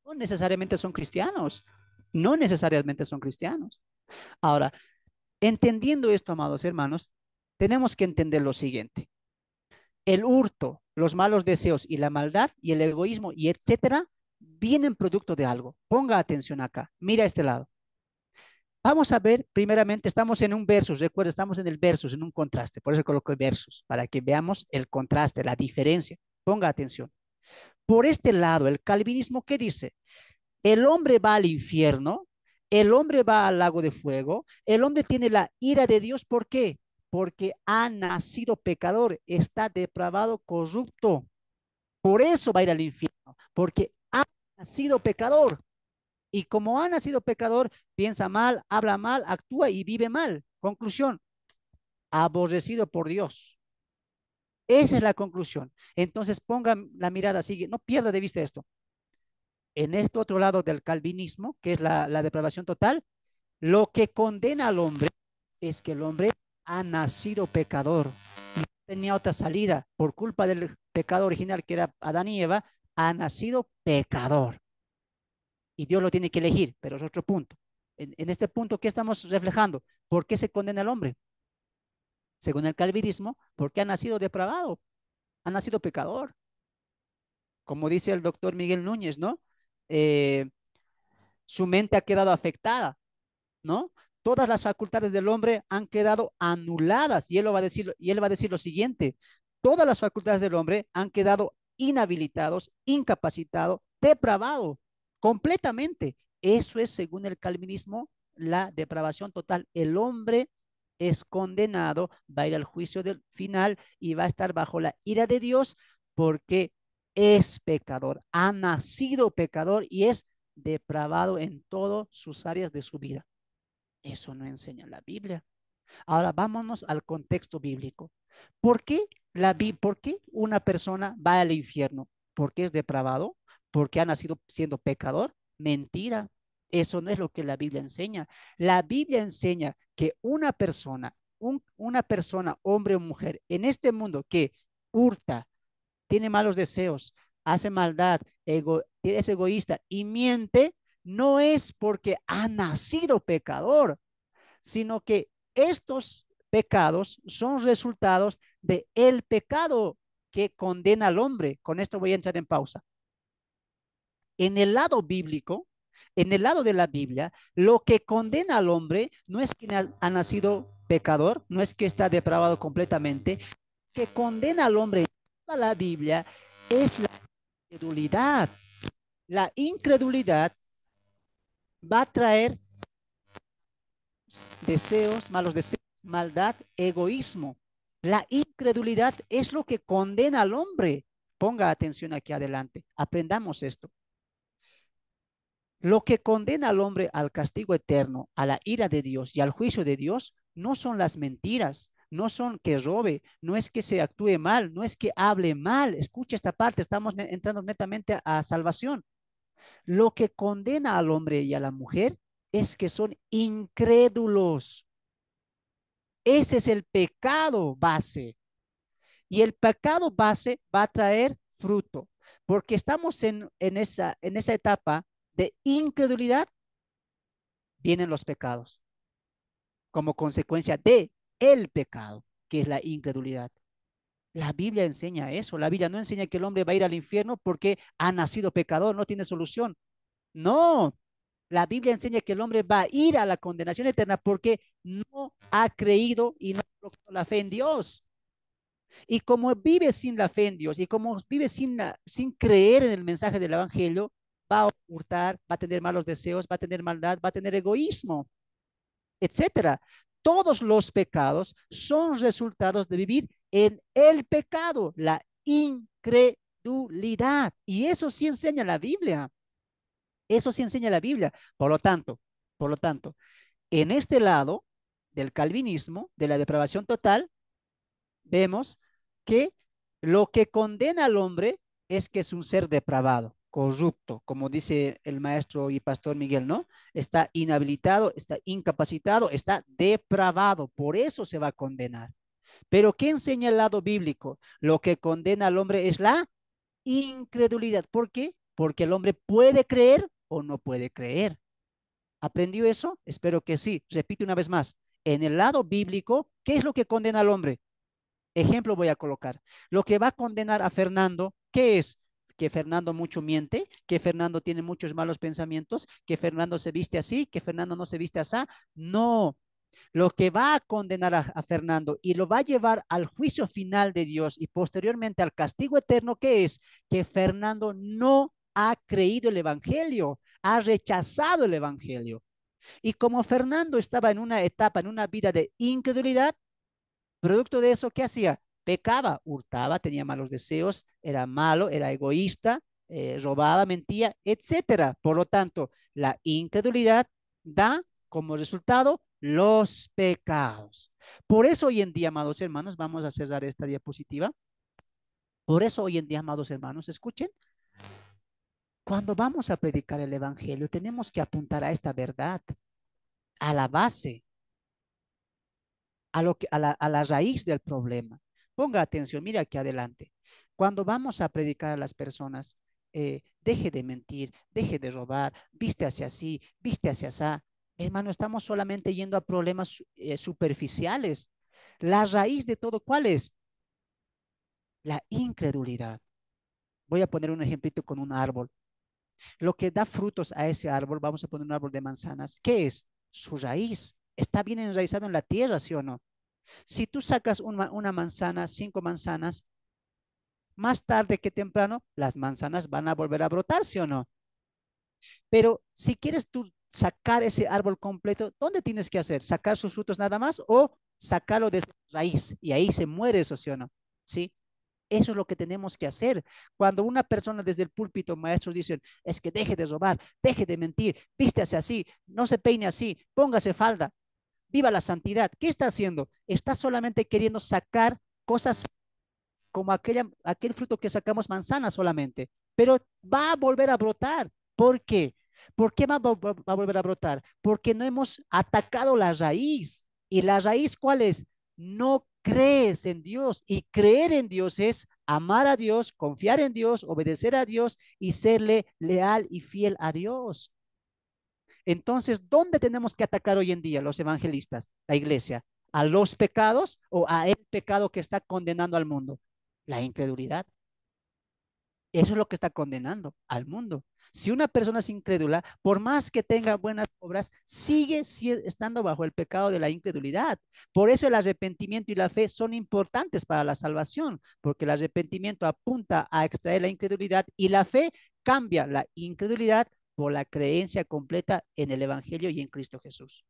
A: no necesariamente son cristianos. No necesariamente son cristianos. Ahora, entendiendo esto, amados hermanos, tenemos que entender lo siguiente. El hurto, los malos deseos y la maldad y el egoísmo y etcétera vienen producto de algo. Ponga atención acá. Mira este lado. Vamos a ver, primeramente, estamos en un versus, recuerda, estamos en el versus, en un contraste, por eso coloqué versus, para que veamos el contraste, la diferencia. Ponga atención. Por este lado, el calvinismo, ¿qué dice? El hombre va al infierno, el hombre va al lago de fuego, el hombre tiene la ira de Dios, ¿por qué? porque ha nacido pecador, está depravado, corrupto. Por eso va a ir al infierno, porque ha nacido pecador. Y como ha nacido pecador, piensa mal, habla mal, actúa y vive mal. Conclusión, aborrecido por Dios. Esa es la conclusión. Entonces pongan la mirada Sigue, no pierda de vista esto. En este otro lado del calvinismo, que es la, la depravación total, lo que condena al hombre es que el hombre ha nacido pecador no tenía otra salida por culpa del pecado original que era Adán y Eva, ha nacido pecador. Y Dios lo tiene que elegir, pero es otro punto. En, este punto, ¿qué estamos reflejando? ¿Por qué se condena al hombre? Según el calvinismo, porque ha nacido depravado, ha nacido pecador. Como dice el doctor Miguel Núñez, ¿no? Eh, su mente ha quedado afectada, ¿no? todas las facultades del hombre han quedado anuladas. Y él, va a decir, y él va a decir lo siguiente, todas las facultades del hombre han quedado inhabilitados, incapacitados, depravado completamente. Eso es, según el calvinismo, la depravación total. El hombre es condenado, va a ir al juicio del final y va a estar bajo la ira de Dios porque es pecador, ha nacido pecador y es depravado en todas sus áreas de su vida. Eso no enseña la Biblia. Ahora vámonos al contexto bíblico. ¿Por qué, la, ¿Por qué una persona va al infierno? ¿Porque es depravado? ¿Porque ha nacido siendo pecador? Mentira. Eso no es lo que la Biblia enseña. La Biblia enseña que una persona, una persona, hombre o mujer, en este mundo que hurta, tiene malos deseos, hace maldad, es egoísta y miente, no es porque ha nacido pecador, sino que estos pecados son resultados de el pecado que condena al hombre. Con esto voy a entrar en pausa. En el lado bíblico, en el lado de la Biblia, lo que condena al hombre no es que ha nacido pecador, no es que está depravado completamente, que condena al hombre toda la Biblia es la incredulidad. La incredulidad va a traer deseos, malos deseos, maldad, egoísmo. La incredulidad es lo que condena al hombre. Ponga atención aquí adelante. Aprendamos esto. Lo que condena al hombre al castigo eterno, a la ira de Dios y al juicio de Dios no son las mentiras, no son que robe, no es que se actúe mal, no es que hable mal. Escucha esta parte, estamos entrando netamente a salvación. Lo que condena al hombre y a la mujer es que son incrédulos. Ese es el pecado base. Y el pecado base va a traer fruto, porque estamos en, en, esa, en esa etapa de incredulidad, vienen los pecados como consecuencia de el pecado, que es la incredulidad. La Biblia enseña eso. La Biblia no enseña que el hombre va a ir al infierno porque ha nacido pecador, no tiene solución. No. La Biblia enseña que el hombre va a ir a la condenación eterna porque no ha creído y no ha la fe en Dios. Y como vive sin la fe en Dios y como vive sin, sin creer en el mensaje del Evangelio, va a hurtar, va a tener malos deseos, va a tener maldad, va a tener egoísmo, etcétera. Todos los pecados son resultados de vivir en el pecado, la incredulidad. Y eso sí enseña la Biblia. Eso sí enseña la Biblia. Por lo tanto, por lo tanto, en este lado del calvinismo, de la depravación total, vemos que lo que condena al hombre es que es un ser depravado, corrupto, como dice el maestro y pastor Miguel, ¿no? Está inhabilitado, está incapacitado, está depravado, por eso se va a condenar. Pero ¿qué enseña el lado bíblico? Lo que condena al hombre es la incredulidad. ¿Por qué? Porque el hombre puede creer o no puede creer. ¿Aprendió eso? Espero que sí. Repite una vez más. En el lado bíblico, ¿qué es lo que condena al hombre? Ejemplo voy a colocar. Lo que va a condenar a Fernando, ¿qué es? que Fernando mucho miente, que Fernando tiene muchos malos pensamientos, que Fernando se viste así, que Fernando no se viste así. No, lo que va a condenar a, Fernando y lo va a llevar al juicio final de Dios y posteriormente al castigo eterno, que es que Fernando no ha creído el Evangelio, ha rechazado el Evangelio. Y como Fernando estaba en una etapa, en una vida de incredulidad, producto de eso, ¿qué hacía? Pecaba, hurtaba, tenía malos deseos, era malo, era egoísta, eh, robaba, mentía, etc. Por lo tanto, la incredulidad da como resultado los pecados. Por eso hoy en día, amados hermanos, vamos a cerrar esta diapositiva. Por eso hoy en día, amados hermanos, escuchen, cuando vamos a predicar el Evangelio, tenemos que apuntar a esta verdad, a la base, a, lo que, a, la, raíz del problema. Ponga atención, mire aquí adelante. Cuando vamos a predicar a las personas, eh, deje de mentir, deje de robar, viste sí, así, hacia así, Hermano, estamos solamente yendo a problemas eh, superficiales. La raíz de todo, ¿cuál es? La incredulidad. Voy a poner un ejemplito con un árbol. Lo que da frutos a ese árbol, vamos a poner un árbol de manzanas, ¿qué es? Su raíz. Está bien enraizado en la tierra, ¿sí o no? Si tú sacas una, una manzana, cinco manzanas, más tarde que temprano, las manzanas van a volver a brotar, ¿sí o no? Pero si quieres tú sacar ese árbol completo, ¿dónde tienes que hacer? ¿Sacar sus frutos nada más o sacarlo de raíz? Y ahí se muere eso, ¿sí o no? ¿Sí? Eso es lo que tenemos que hacer. Cuando una persona desde el púlpito, maestros dicen, es que deje de robar, deje de mentir, vístase así, no se peine así, póngase falda, viva la santidad. ¿Qué está haciendo? Está solamente queriendo sacar cosas como aquella, aquel fruto que sacamos manzana solamente, pero va a volver a brotar. ¿Por qué? ¿Por qué va, a volver a brotar? Porque no hemos atacado la raíz. ¿Y la raíz cuál es? No crees en Dios. Y creer en Dios es amar a Dios, confiar en Dios, obedecer a Dios y serle leal y fiel a Dios. Entonces, ¿dónde tenemos que atacar hoy en día los evangelistas, la iglesia? ¿A los pecados o a el pecado que está condenando al mundo? La incredulidad. Eso es lo que está condenando al mundo. Si una persona es incrédula, por más que tenga buenas obras, sigue estando bajo el pecado de la incredulidad. Por eso el arrepentimiento y la fe son importantes para la salvación, porque el arrepentimiento apunta a extraer la incredulidad y la fe cambia la incredulidad por la creencia completa en el Evangelio y en Cristo Jesús.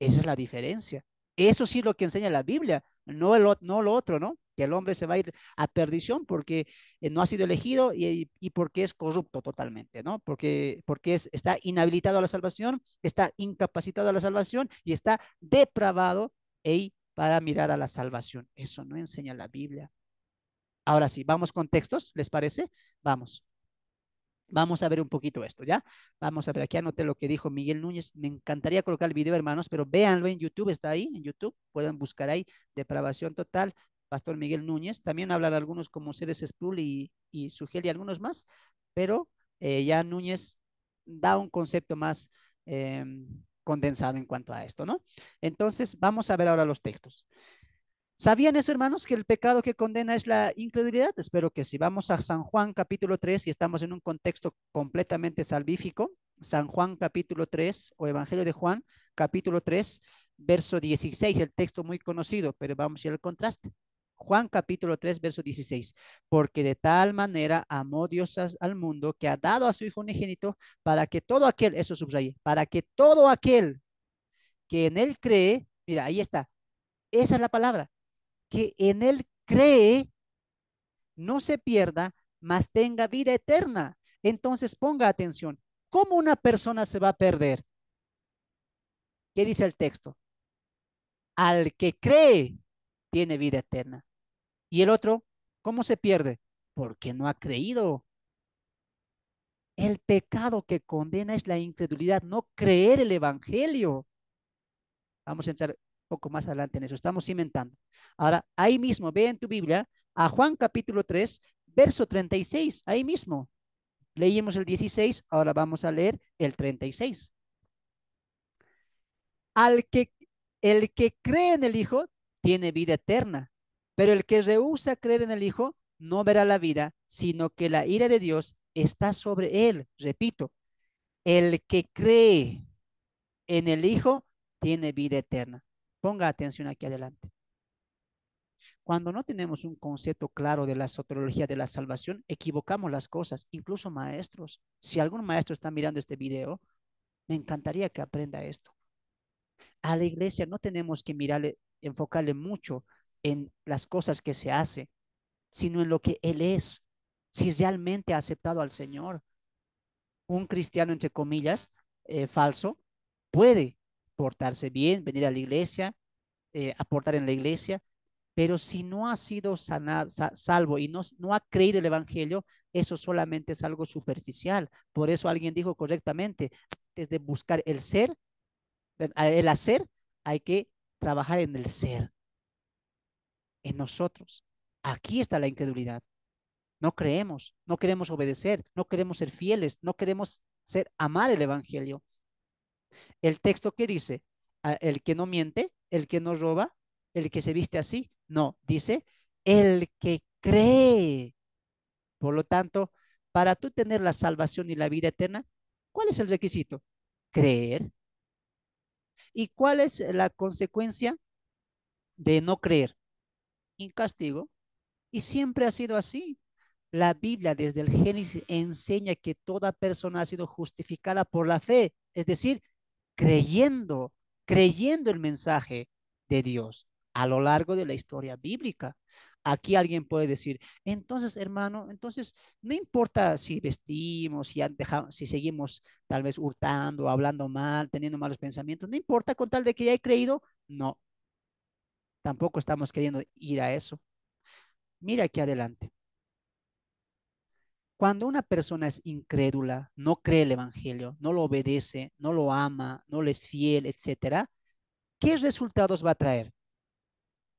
A: Esa es la diferencia. Eso sí es lo que enseña la Biblia, no, el, no lo otro, ¿no? que el hombre se va a ir a perdición porque eh, no ha sido elegido y, porque es corrupto totalmente, ¿no? Porque, porque es, está inhabilitado a la salvación, está incapacitado a la salvación y está depravado e para mirar a la salvación. Eso no enseña la Biblia. Ahora sí, vamos con textos, ¿les parece? Vamos. Vamos a ver un poquito esto, ¿ya? Vamos a ver, aquí anoté lo que dijo Miguel Núñez. Me encantaría colocar el video, hermanos, pero véanlo en YouTube, está ahí, en YouTube. Pueden buscar ahí, depravación total, Pastor Miguel Núñez, también de algunos como Ceres Splul y, y y algunos más, pero eh, ya Núñez da un concepto más em, condensado en cuanto a esto, ¿no? Entonces, vamos a ver ahora los textos. ¿Sabían eso, hermanos, que el pecado que condena es la incredulidad? Espero que si vamos a San Juan capítulo 3 y estamos en un contexto completamente salvífico, San Juan capítulo 3 o Evangelio de Juan capítulo 3, verso 16, el texto muy conocido, pero vamos a ir al contraste. Juan capítulo 3, verso 16, porque de tal manera amó Dios al mundo que ha dado a su Hijo unigénito para que todo aquel, eso subraye, para que todo aquel que en Él cree, mira, ahí está, esa es la palabra, que en Él cree, no se pierda, mas tenga vida eterna. Entonces ponga atención, ¿cómo una persona se va a perder? ¿Qué dice el texto? Al que cree, tiene vida eterna. Y el otro, ¿cómo se pierde? Porque no ha creído. El pecado que condena es la incredulidad, no creer el Evangelio. Vamos a entrar un poco más adelante en eso, estamos cimentando. Ahora, ahí mismo, ve en tu Biblia a Juan capítulo 3, verso 36, ahí mismo. Leímos el 16, ahora vamos a leer el 36. Al que el que cree en el Hijo tiene vida eterna, pero el que rehúsa creer en el Hijo no verá la vida, sino que la ira de Dios está sobre él. Repito, el que cree en el Hijo tiene vida eterna. Ponga atención aquí adelante. Cuando no tenemos un concepto claro de la soteriología de la salvación, equivocamos las cosas, incluso maestros. Si algún maestro está mirando este video, me encantaría que aprenda esto. A la iglesia no tenemos que mirarle, enfocarle mucho en las cosas que se hace, sino en lo que Él es, si realmente ha aceptado al Señor. Un cristiano, entre comillas, eh, falso, puede portarse bien, venir a la iglesia, eh, aportar en la iglesia, pero si no ha sido sanado, salvo y no, no ha creído el Evangelio, eso solamente es algo superficial. Por eso alguien dijo correctamente, antes de buscar el ser, el hacer, hay que trabajar en el ser en nosotros. Aquí está la incredulidad. No creemos, no queremos obedecer, no queremos ser fieles, no queremos ser amar el evangelio. El texto que dice, el que no miente, el que no roba, el que se viste así, no, dice el que cree. Por lo tanto, para tú tener la salvación y la vida eterna, ¿cuál es el requisito? Creer. ¿Y cuál es la consecuencia de no creer? castigo. Y siempre ha sido así. La Biblia desde el Génesis enseña que toda persona ha sido justificada por la fe, es decir, creyendo, creyendo el mensaje de Dios a lo largo de la historia bíblica. Aquí alguien puede decir, entonces hermano, entonces no importa si vestimos, si, dejado si seguimos tal vez hurtando, hablando mal, teniendo malos pensamientos, no importa con tal de que ya he creído, no, Tampoco estamos queriendo ir a eso. Mira aquí adelante. Cuando una persona es incrédula, no cree el Evangelio, no lo obedece, no lo ama, no le es fiel, etc., ¿qué resultados va a traer?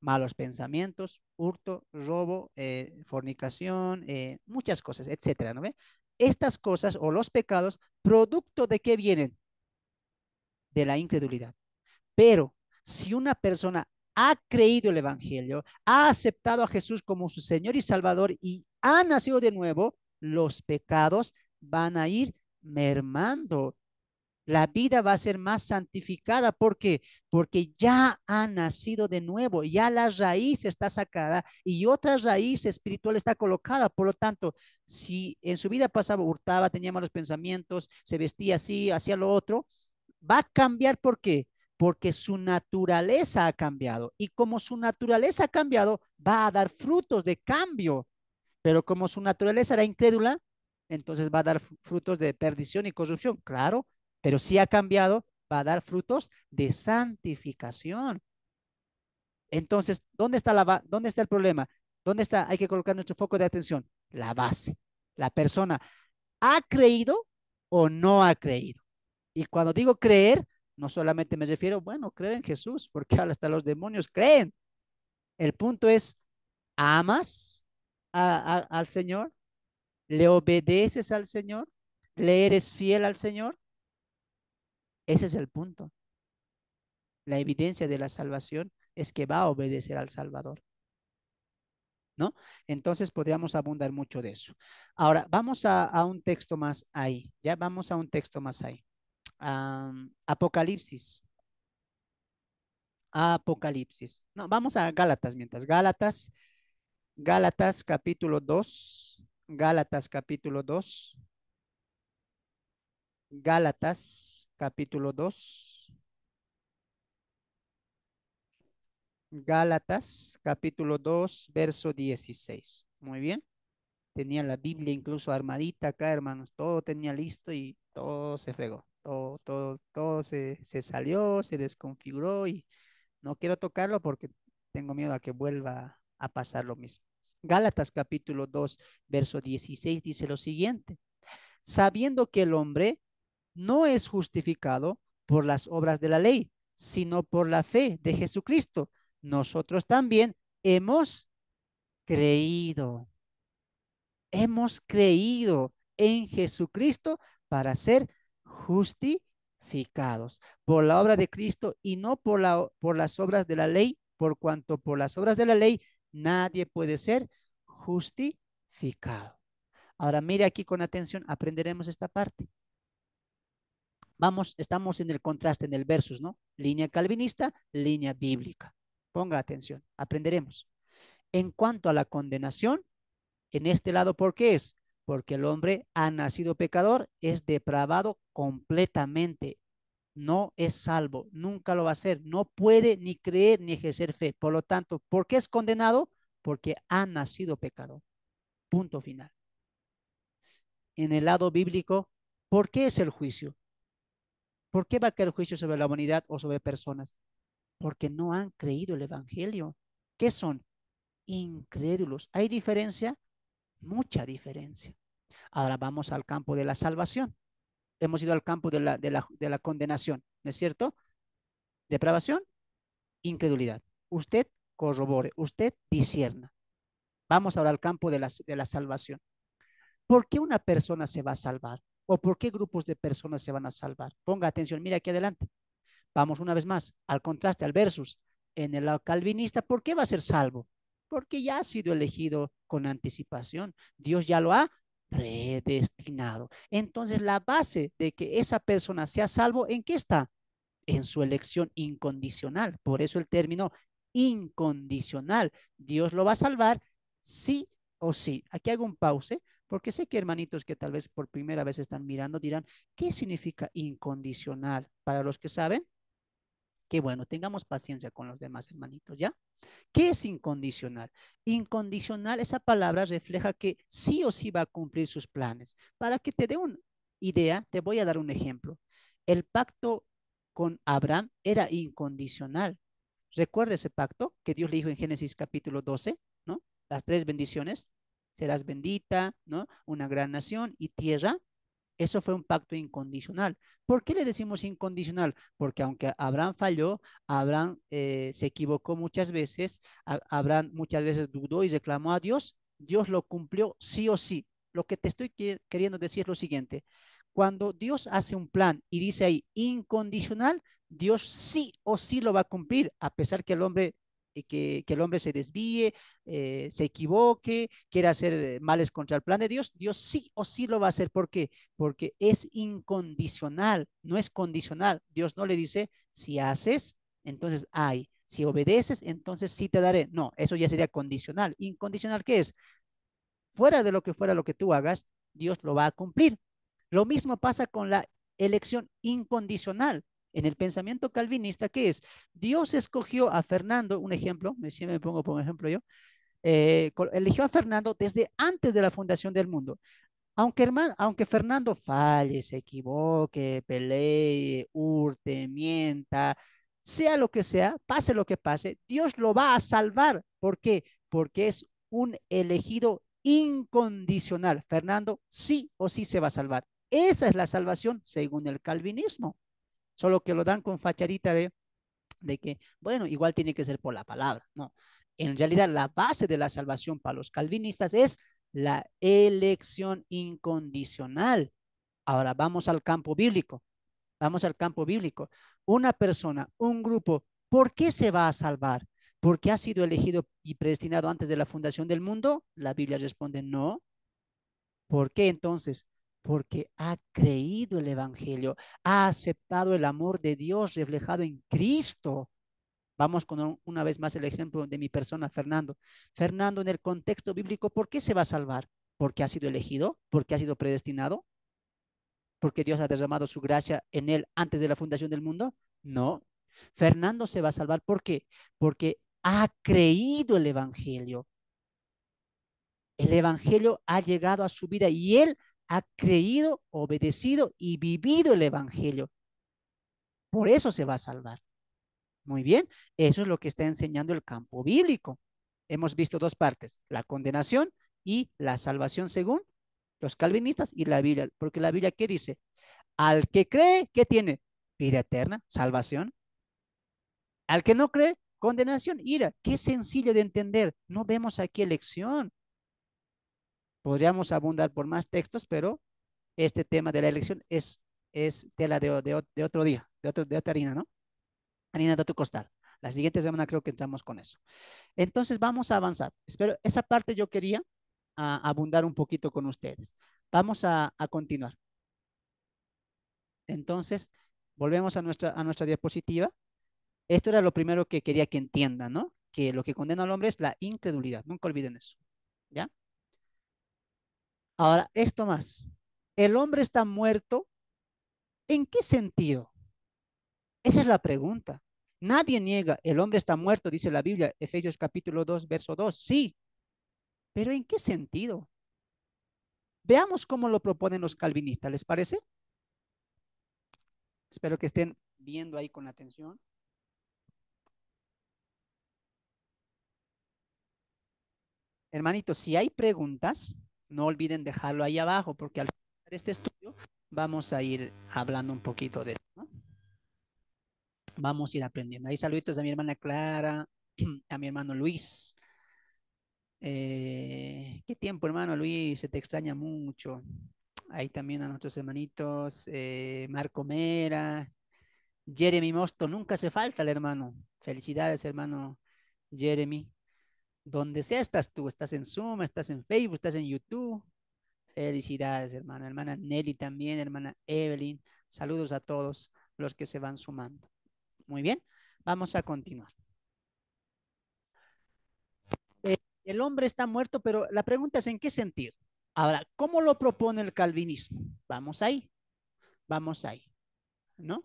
A: Malos pensamientos, hurto, robo, eh, fornicación, eh, muchas cosas, etc. ¿no ve? Estas cosas o los pecados, ¿producto de qué vienen? De la incredulidad. Pero si una persona ha creído el Evangelio, ha aceptado a Jesús como su Señor y Salvador y ha nacido de nuevo, los pecados van a ir mermando. La vida va a ser más santificada. ¿Por qué? Porque ya ha nacido de nuevo, ya la raíz está sacada y otra raíz espiritual está colocada. Por lo tanto, si en su vida pasaba, hurtaba, tenía malos pensamientos, se vestía así, hacía lo otro, va a cambiar. ¿Por qué? porque su naturaleza ha cambiado. Y como su naturaleza ha cambiado, va a dar frutos de cambio. Pero como su naturaleza era incrédula, entonces va a dar frutos de perdición y corrupción, claro, pero si ha cambiado, va a dar frutos de santificación. Entonces, ¿dónde está, la, dónde está el problema? ¿Dónde está? Hay que colocar nuestro foco de atención. La base. La persona ha creído o no ha creído. Y cuando digo creer, no solamente me refiero, bueno, creen en Jesús, porque hasta los demonios creen. El punto es, ¿amas al Señor? ¿Le obedeces al Señor? ¿Le eres fiel al Señor? Ese es el punto. La evidencia de la salvación es que va a obedecer al Salvador. ¿No? Entonces podríamos abundar mucho de eso. Ahora, vamos a un texto más ahí. Ya vamos a un texto más ahí. Apocalipsis. Apocalipsis. No, vamos a Gálatas mientras. Gálatas, Gálatas capítulo 2. Gálatas capítulo 2. Gálatas capítulo 2. Gálatas capítulo 2, verso 16. Muy bien. Tenía la Biblia incluso armadita acá, hermanos. Todo tenía listo y todo se fregó todo, todo, se, salió, se desconfiguró y no quiero tocarlo porque tengo miedo a que vuelva a pasar lo mismo. Gálatas capítulo 2, verso 16 dice lo siguiente, sabiendo que el hombre no es justificado por las obras de la ley, sino por la fe de Jesucristo, nosotros también hemos creído, hemos creído en Jesucristo para ser justificados por la obra de Cristo y no por, la, por las obras de la ley, por cuanto por las obras de la ley nadie puede ser justificado. Ahora mire aquí con atención, aprenderemos esta parte. Vamos, estamos en el contraste, en el versus, ¿no? Línea calvinista, línea bíblica. Ponga atención, aprenderemos. En cuanto a la condenación, en este lado, ¿por qué es? porque el hombre ha nacido pecador, es depravado completamente, no es salvo, nunca lo va a ser, no puede ni creer ni ejercer fe. Por lo tanto, ¿por qué es condenado? Porque ha nacido pecador. Punto final. En el lado bíblico, ¿por qué es el juicio? ¿Por qué va a caer el juicio sobre la humanidad o sobre personas? Porque no han creído el Evangelio. ¿Qué son? Incrédulos. ¿Hay diferencia? Mucha diferencia. Ahora vamos al campo de la salvación. Hemos ido al campo de la, de la, condenación, ¿no es cierto? Depravación, incredulidad. Usted corrobore, usted disierna. Vamos ahora al campo de la, de la salvación. ¿Por qué una persona se va a salvar? ¿O por qué grupos de personas se van a salvar? Ponga atención, mira aquí adelante. Vamos una vez más al contraste, al versus. En el calvinista, ¿por qué va a ser salvo? porque ya ha sido elegido con anticipación. Dios ya lo ha predestinado. Entonces, la base de que esa persona sea salvo, ¿en qué está? En su elección incondicional. Por eso el término incondicional. Dios lo va a salvar sí o sí. Aquí hago un pause porque sé que hermanitos que tal vez por primera vez están mirando dirán, ¿qué significa incondicional? Para los que saben, que bueno, tengamos paciencia con los demás hermanitos, ¿ya? ¿Qué es incondicional? Incondicional, esa palabra refleja que sí o sí va a cumplir sus planes. Para que te dé una idea, te voy a dar un ejemplo. El pacto con Abraham era incondicional. Recuerda ese pacto que Dios le dijo en Génesis capítulo 12, ¿no? Las tres bendiciones, serás bendita, ¿no? Una gran nación y tierra eso fue un pacto incondicional. ¿Por qué le decimos incondicional? Porque aunque Abraham falló, Abraham eh, se equivocó muchas veces, Abraham muchas veces dudó y reclamó a Dios, Dios lo cumplió sí o sí. Lo que te estoy queriendo decir es lo siguiente. Cuando Dios hace un plan y dice ahí incondicional, Dios sí o sí lo va a cumplir, a pesar que el hombre que, el hombre se desvíe, eh, se equivoque, quiera hacer eh, males contra el plan de Dios, Dios sí o sí lo va a hacer. ¿Por qué? Porque es incondicional, no es condicional. Dios no le dice, si haces, entonces hay. Si obedeces, entonces sí te daré. No, eso ya sería condicional. ¿Incondicional qué es? Fuera de lo que fuera lo que tú hagas, Dios lo va a cumplir. Lo mismo pasa con la elección incondicional en el pensamiento calvinista, que es, Dios escogió a Fernando, un ejemplo, si me pongo por ejemplo yo, eh, eligió a Fernando desde antes de la fundación del mundo. Aunque, aunque Fernando falle, se equivoque, pelee, urte, mienta, sea lo que sea, pase lo que pase, Dios lo va a salvar. ¿Por qué? Porque es un elegido incondicional. Fernando sí o sí se va a salvar. Esa es la salvación según el calvinismo solo que lo dan con fachadita de, de que, bueno, igual tiene que ser por la palabra. No, en realidad la base de la salvación para los calvinistas es la elección incondicional. Ahora vamos al campo bíblico. Vamos al campo bíblico. Una persona, un grupo, ¿por qué se va a salvar? ¿Por qué ha sido elegido y predestinado antes de la fundación del mundo? La Biblia responde no. ¿Por qué entonces? porque ha creído el Evangelio, ha aceptado el amor de Dios reflejado en Cristo. Vamos con una vez más el ejemplo de mi persona, Fernando. Fernando, en el contexto bíblico, ¿por qué se va a salvar? ¿Porque ha sido elegido? ¿Porque ha sido predestinado? ¿Porque Dios ha derramado su gracia en él antes de la fundación del mundo? No. Fernando se va a salvar. ¿Por qué? Porque ha creído el Evangelio. El Evangelio ha llegado a su vida y él ha creído, obedecido y vivido el Evangelio. Por eso se va a salvar. Muy bien, eso es lo que está enseñando el campo bíblico. Hemos visto dos partes, la condenación y la salvación según los calvinistas y la Biblia. Porque la Biblia, ¿qué dice? Al que cree, ¿qué tiene? Vida eterna, salvación. Al que no cree, condenación, ira. Qué sencillo de entender. No vemos aquí elección. Podríamos abundar por más textos, pero este tema de la elección es, es tela de, otro día, de, otro, de otra harina, ¿no? Harina de tu costal. La siguiente semana creo que entramos con eso. Entonces vamos a avanzar. Espero, esa parte yo quería abundar un poquito con ustedes. Vamos a, continuar. Entonces, volvemos a nuestra, a nuestra diapositiva. Esto era lo primero que quería que entiendan, ¿no? Que lo que condena al hombre es la incredulidad. Nunca olviden eso. ¿Ya? Ahora, esto más. ¿El hombre está muerto? ¿En qué sentido? Esa es la pregunta. Nadie niega, el hombre está muerto, dice la Biblia, Efesios capítulo 2, verso 2. Sí, pero ¿en qué sentido? Veamos cómo lo proponen los calvinistas, ¿les parece? Espero que estén viendo ahí con atención. Hermanito, si hay preguntas, no olviden dejarlo ahí abajo, porque al final este estudio vamos a ir hablando un poquito de esto. ¿no? Vamos a ir aprendiendo. Ahí saluditos a mi hermana Clara, a mi hermano Luis. Eh, ¿Qué tiempo, hermano Luis? Se te extraña mucho. Ahí también a nuestros hermanitos, eh, Marco Mera, Jeremy Mosto, nunca hace falta el hermano. Felicidades, hermano Jeremy. Donde sea estás tú, estás en Zoom, estás en Facebook, estás en YouTube. Felicidades, hermano. Hermana Nelly también, hermana Evelyn. Saludos a todos los que se van sumando. Muy bien, vamos a continuar. Eh, el hombre está muerto, pero la pregunta es en qué sentido. Ahora, ¿cómo lo propone el calvinismo? Vamos ahí, vamos ahí, ¿no?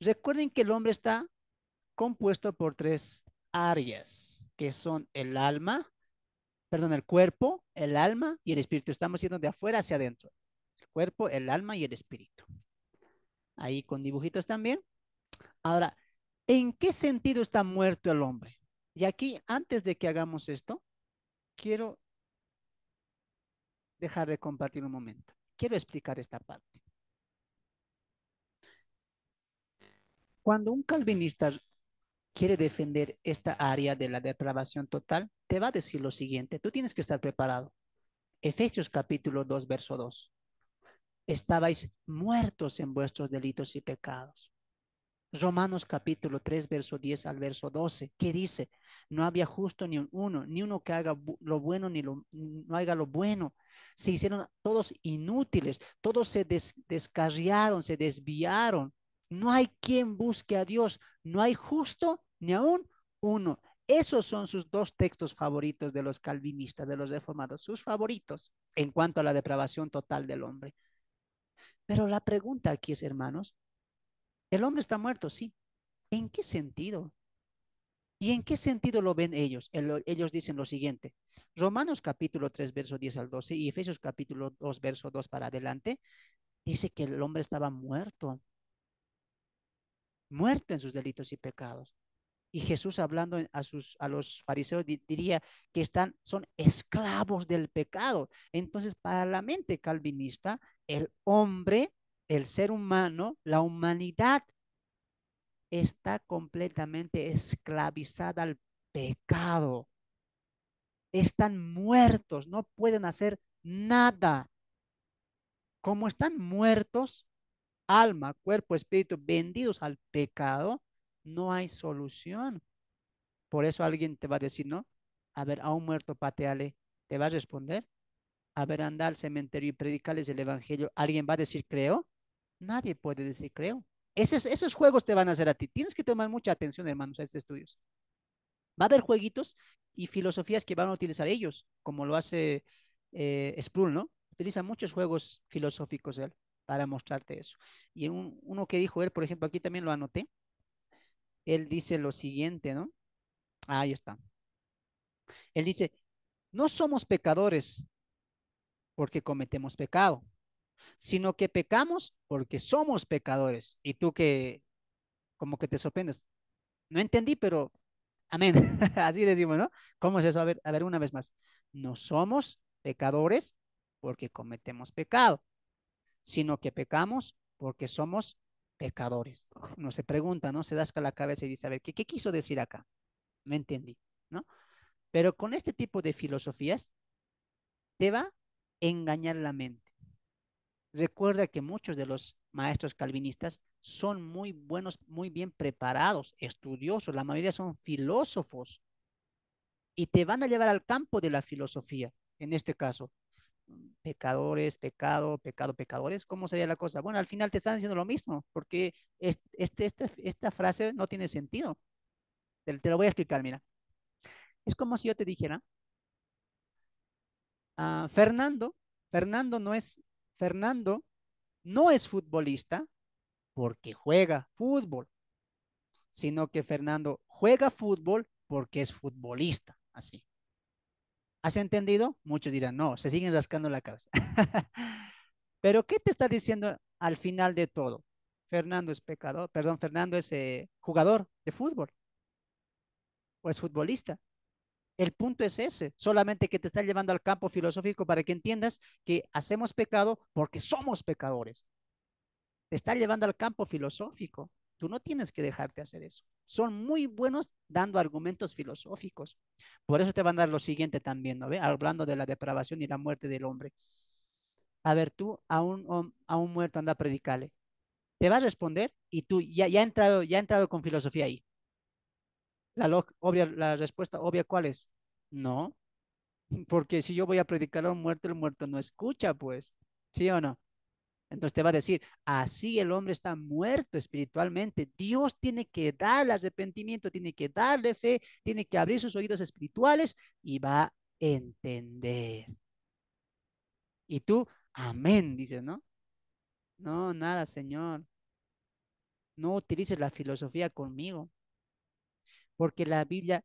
A: Recuerden que el hombre está compuesto por tres áreas que son el alma, perdón, el cuerpo, el alma y el espíritu. Estamos yendo de afuera hacia adentro. El cuerpo, el alma y el espíritu. Ahí con dibujitos también. Ahora, ¿en qué sentido está muerto el hombre? Y aquí, antes de que hagamos esto, quiero dejar de compartir un momento. Quiero explicar esta parte. Cuando un calvinista quiere defender esta área de la depravación total, te va a decir lo siguiente, tú tienes que estar preparado. Efesios capítulo 2, verso 2. Estabais muertos en vuestros delitos y pecados. Romanos capítulo 3, verso 10 al verso 12, que dice, no había justo ni uno, ni uno que haga lo bueno, ni lo, no haga lo bueno. Se hicieron todos inútiles, todos se descarriaron, se desviaron. No hay quien busque a Dios, no hay justo ni aún uno. Esos son sus dos textos favoritos de los calvinistas, de los reformados, sus favoritos en cuanto a la depravación total del hombre. Pero la pregunta aquí es, hermanos, el hombre está muerto, sí. ¿En qué sentido? ¿Y en qué sentido lo ven ellos? ellos dicen lo siguiente, Romanos capítulo 3, verso 10 al 12 y Efesios capítulo 2, verso 2 para adelante, dice que el hombre estaba muerto muerto en sus delitos y pecados. Y Jesús hablando a, sus, a los fariseos diría que están, son esclavos del pecado. Entonces, para la mente calvinista, el hombre, el ser humano, la humanidad está completamente esclavizada al pecado. Están muertos, no pueden hacer nada. Como están muertos, alma, cuerpo, espíritu, vendidos al pecado, no hay solución. Por eso alguien te va a decir, no, a ver, a un muerto pateale, ¿te va a responder? A ver, anda al cementerio y predicarles el evangelio, ¿alguien va a decir creo? Nadie puede decir creo. Esos, esos juegos te van a hacer a ti. Tienes que tomar mucha atención, hermanos, a estos estudios. Va a haber jueguitos y filosofías que van a utilizar ellos, como lo hace eh, Sproul, ¿no? Utiliza muchos juegos filosóficos él para mostrarte eso. Y uno que dijo él, por ejemplo, aquí también lo anoté, él dice lo siguiente, ¿no? Ahí está. Él dice, no somos pecadores porque cometemos pecado, sino que pecamos porque somos pecadores. Y tú que como que te sorprendes, no entendí, pero amén. Así decimos, ¿no? ¿Cómo es eso? A ver, a ver, una vez más. No somos pecadores porque cometemos pecado, sino que pecamos porque somos pecadores. no se pregunta, ¿no? Se dasca la cabeza y dice, a ver, ¿qué, qué quiso decir acá? Me entendí, ¿no? Pero con este tipo de filosofías te va a engañar la mente. Recuerda que muchos de los maestros calvinistas son muy buenos, muy bien preparados, estudiosos, la mayoría son filósofos y te van a llevar al campo de la filosofía, en este caso, pecadores, pecado, pecado, pecadores, ¿cómo sería la cosa? Bueno, al final te están diciendo lo mismo, porque este, este, esta, frase no tiene sentido. Te, lo voy a explicar, mira. Es como si yo te dijera, ah, Fernando, Fernando no es, Fernando no es futbolista porque juega fútbol, sino que Fernando juega fútbol porque es futbolista, así. ¿Has entendido? Muchos dirán, no, se siguen rascando la cabeza. Pero ¿qué te está diciendo al final de todo? Fernando es pecador, perdón, Fernando es eh, jugador de fútbol o es futbolista. El punto es ese, solamente que te está llevando al campo filosófico para que entiendas que hacemos pecado porque somos pecadores. Te está llevando al campo filosófico. Tú no tienes que dejarte hacer eso. Son muy buenos dando argumentos filosóficos. Por eso te van a dar lo siguiente también, ¿no ve? Hablando de la depravación y la muerte del hombre. A ver, tú a un, a un muerto anda a predicarle. Te va a responder y tú ya, ya, ha entrado, ya ha entrado con filosofía ahí. La, obvia, la respuesta obvia, ¿cuál es? No, porque si yo voy a predicar a un muerto, el muerto no escucha, pues. ¿Sí o no? Entonces te va a decir, así el hombre está muerto espiritualmente. Dios tiene que darle arrepentimiento, tiene que darle fe, tiene que abrir sus oídos espirituales y va a entender. Y tú, amén, dices, ¿no? No, nada, Señor. No utilices la filosofía conmigo. Porque la Biblia,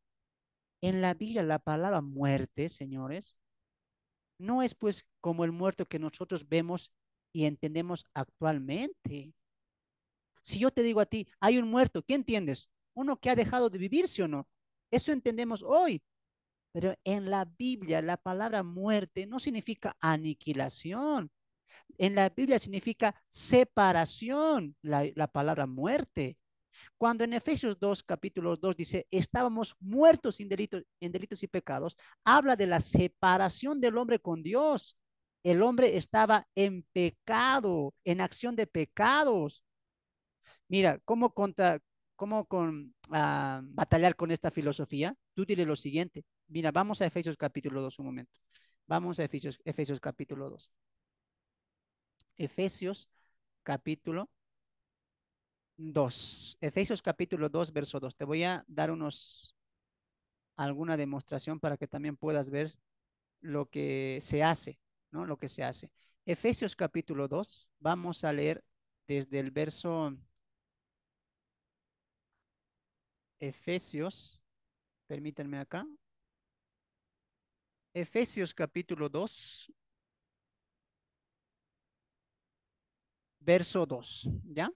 A: en la Biblia la palabra muerte, señores, no es pues como el muerto que nosotros vemos y entendemos actualmente. Si yo te digo a ti, hay un muerto, ¿qué entiendes? Uno que ha dejado de vivirse o no? Eso entendemos hoy. Pero en la Biblia la palabra muerte no significa aniquilación. En la Biblia significa separación, la, palabra muerte. Cuando en Efesios 2, capítulo 2 dice, estábamos muertos en delitos y pecados, habla de la separación del hombre con Dios. El hombre estaba en pecado, en acción de pecados. Mira, ¿cómo, contra, cómo con, ah, batallar con esta filosofía? Tú dile lo siguiente. Mira, vamos a Efesios capítulo 2 un momento. Vamos a Efesios, Efesios capítulo 2. Efesios capítulo 2. Efesios capítulo 2, verso 2. Te voy a dar unos alguna demostración para que también puedas ver lo que se hace ¿no? Lo que se hace. Efesios capítulo 2, vamos a leer desde el verso Efesios, permítanme acá. Efesios capítulo 2, verso 2, ¿ya?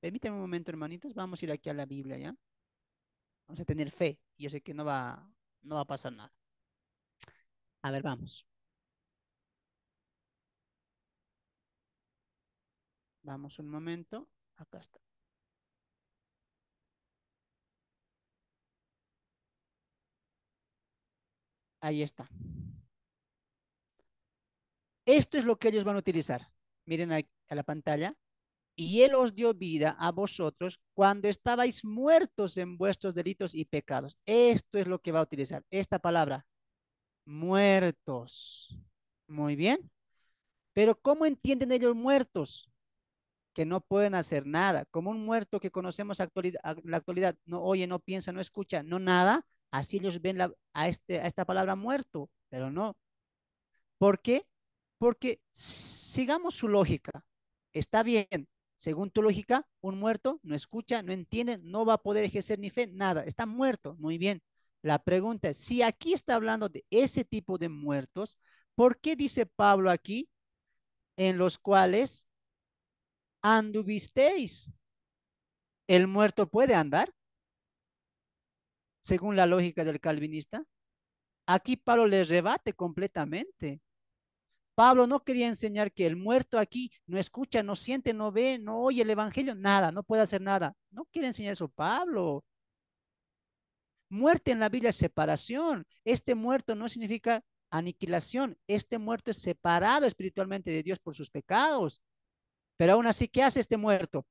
A: Permítanme un momento, hermanitos, vamos a ir aquí a la Biblia, ¿ya? Vamos a tener fe, yo sé que no va, no va a pasar nada. A ver, vamos. Vamos un momento. Acá está. Ahí está. Esto es lo que ellos van a utilizar. Miren a, la pantalla. Y Él os dio vida a vosotros cuando estabais muertos en vuestros delitos y pecados. Esto es lo que va a utilizar. Esta palabra. Muertos. Muy bien. Pero ¿cómo entienden ellos muertos? que no pueden hacer nada, como un muerto que conocemos actualidad, la actualidad, no oye, no piensa, no escucha, no nada, así ellos ven a, este, a esta palabra muerto, pero no. ¿Por qué? Porque sigamos su lógica. Está bien, según tu lógica, un muerto no escucha, no entiende, no va a poder ejercer ni fe, nada, está muerto, muy bien. La pregunta es, si aquí está hablando de ese tipo de muertos, ¿por qué dice Pablo aquí en los cuales anduvisteis. ¿El muerto puede andar? Según la lógica del calvinista. Aquí Pablo le rebate completamente. Pablo no quería enseñar que el muerto aquí no escucha, no siente, no ve, no oye el evangelio, nada, no puede hacer nada. No quiere enseñar eso Pablo. Muerte en la Biblia es separación. Este muerto no significa aniquilación. Este muerto es separado espiritualmente de Dios por sus pecados. Pero aún así, ¿qué hace este muerto?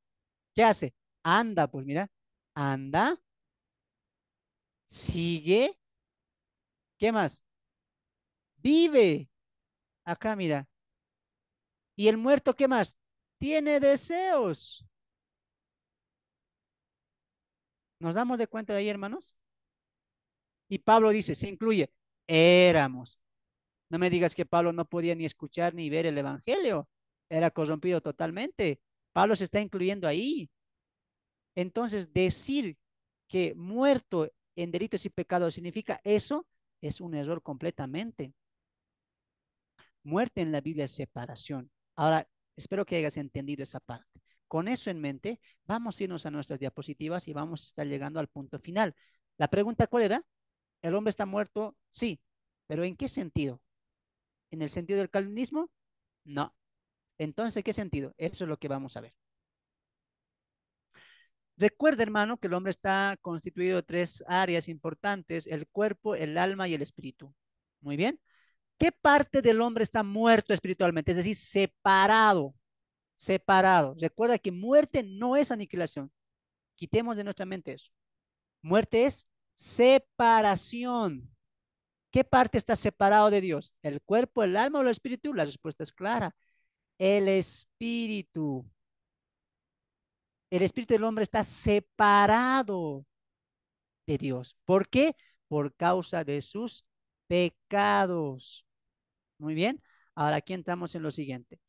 A: ¿Qué hace? Anda, pues mira, anda, sigue, ¿qué más? Vive. Acá, mira. Y el muerto, ¿qué más? Tiene deseos. ¿Nos damos de cuenta de ahí, hermanos? Y Pablo dice, se incluye, éramos. No me digas que Pablo no podía ni escuchar ni ver el Evangelio era corrompido totalmente. Pablo se está incluyendo ahí. Entonces, decir que muerto en delitos y pecados significa eso es un error completamente. Muerte en la Biblia es separación. Ahora, espero que hayas entendido esa parte. Con eso en mente, vamos a irnos a nuestras diapositivas y vamos a estar llegando al punto final. La pregunta, ¿cuál era? ¿El hombre está muerto? Sí, pero ¿en qué sentido? ¿En el sentido del calvinismo? No. Entonces, ¿qué sentido? Eso es lo que vamos a ver. Recuerda, hermano, que el hombre está constituido de tres áreas importantes, el cuerpo, el alma y el espíritu. Muy bien. ¿Qué parte del hombre está muerto espiritualmente? Es decir, separado, separado. Recuerda que muerte no es aniquilación. Quitemos de nuestra mente eso. Muerte es separación. ¿Qué parte está separado de Dios? ¿El cuerpo, el alma o el espíritu? La respuesta es clara el espíritu. El espíritu del hombre está separado de Dios. ¿Por qué? Por causa de sus pecados. Muy bien. Ahora aquí entramos en lo siguiente.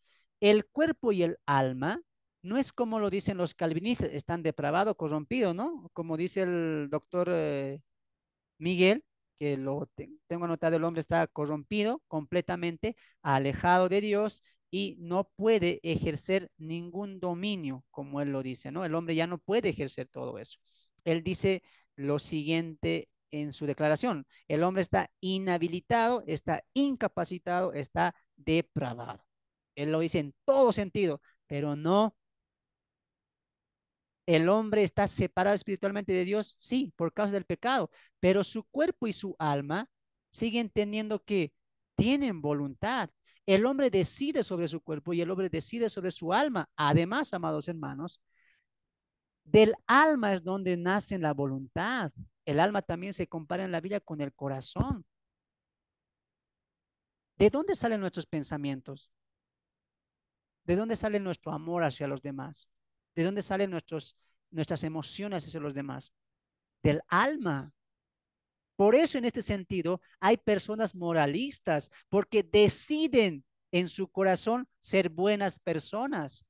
A: El cuerpo y el alma no es como lo dicen los calvinistas, están depravados, corrompidos, ¿no? Como dice el doctor eh, Miguel, que lo tengo anotado, el hombre está corrompido completamente, alejado de Dios y no puede ejercer ningún dominio, como él lo dice, ¿no? El hombre ya no puede ejercer todo eso. Él dice lo siguiente en su declaración, el hombre está inhabilitado, está incapacitado, está depravado. Él lo dice en todo sentido, pero no. El hombre está separado espiritualmente de Dios, sí, por causa del pecado, pero su cuerpo y su alma siguen teniendo que, tienen voluntad, el hombre decide sobre su cuerpo y el hombre decide sobre su alma. Además, amados hermanos, del alma es donde nace la voluntad. El alma también se compara en la vida con el corazón. ¿De dónde salen nuestros pensamientos? ¿De dónde sale nuestro amor hacia los demás? ¿De dónde salen nuestras emociones hacia los demás? Del alma. Por eso en este sentido hay personas moralistas porque deciden en su corazón ser buenas personas.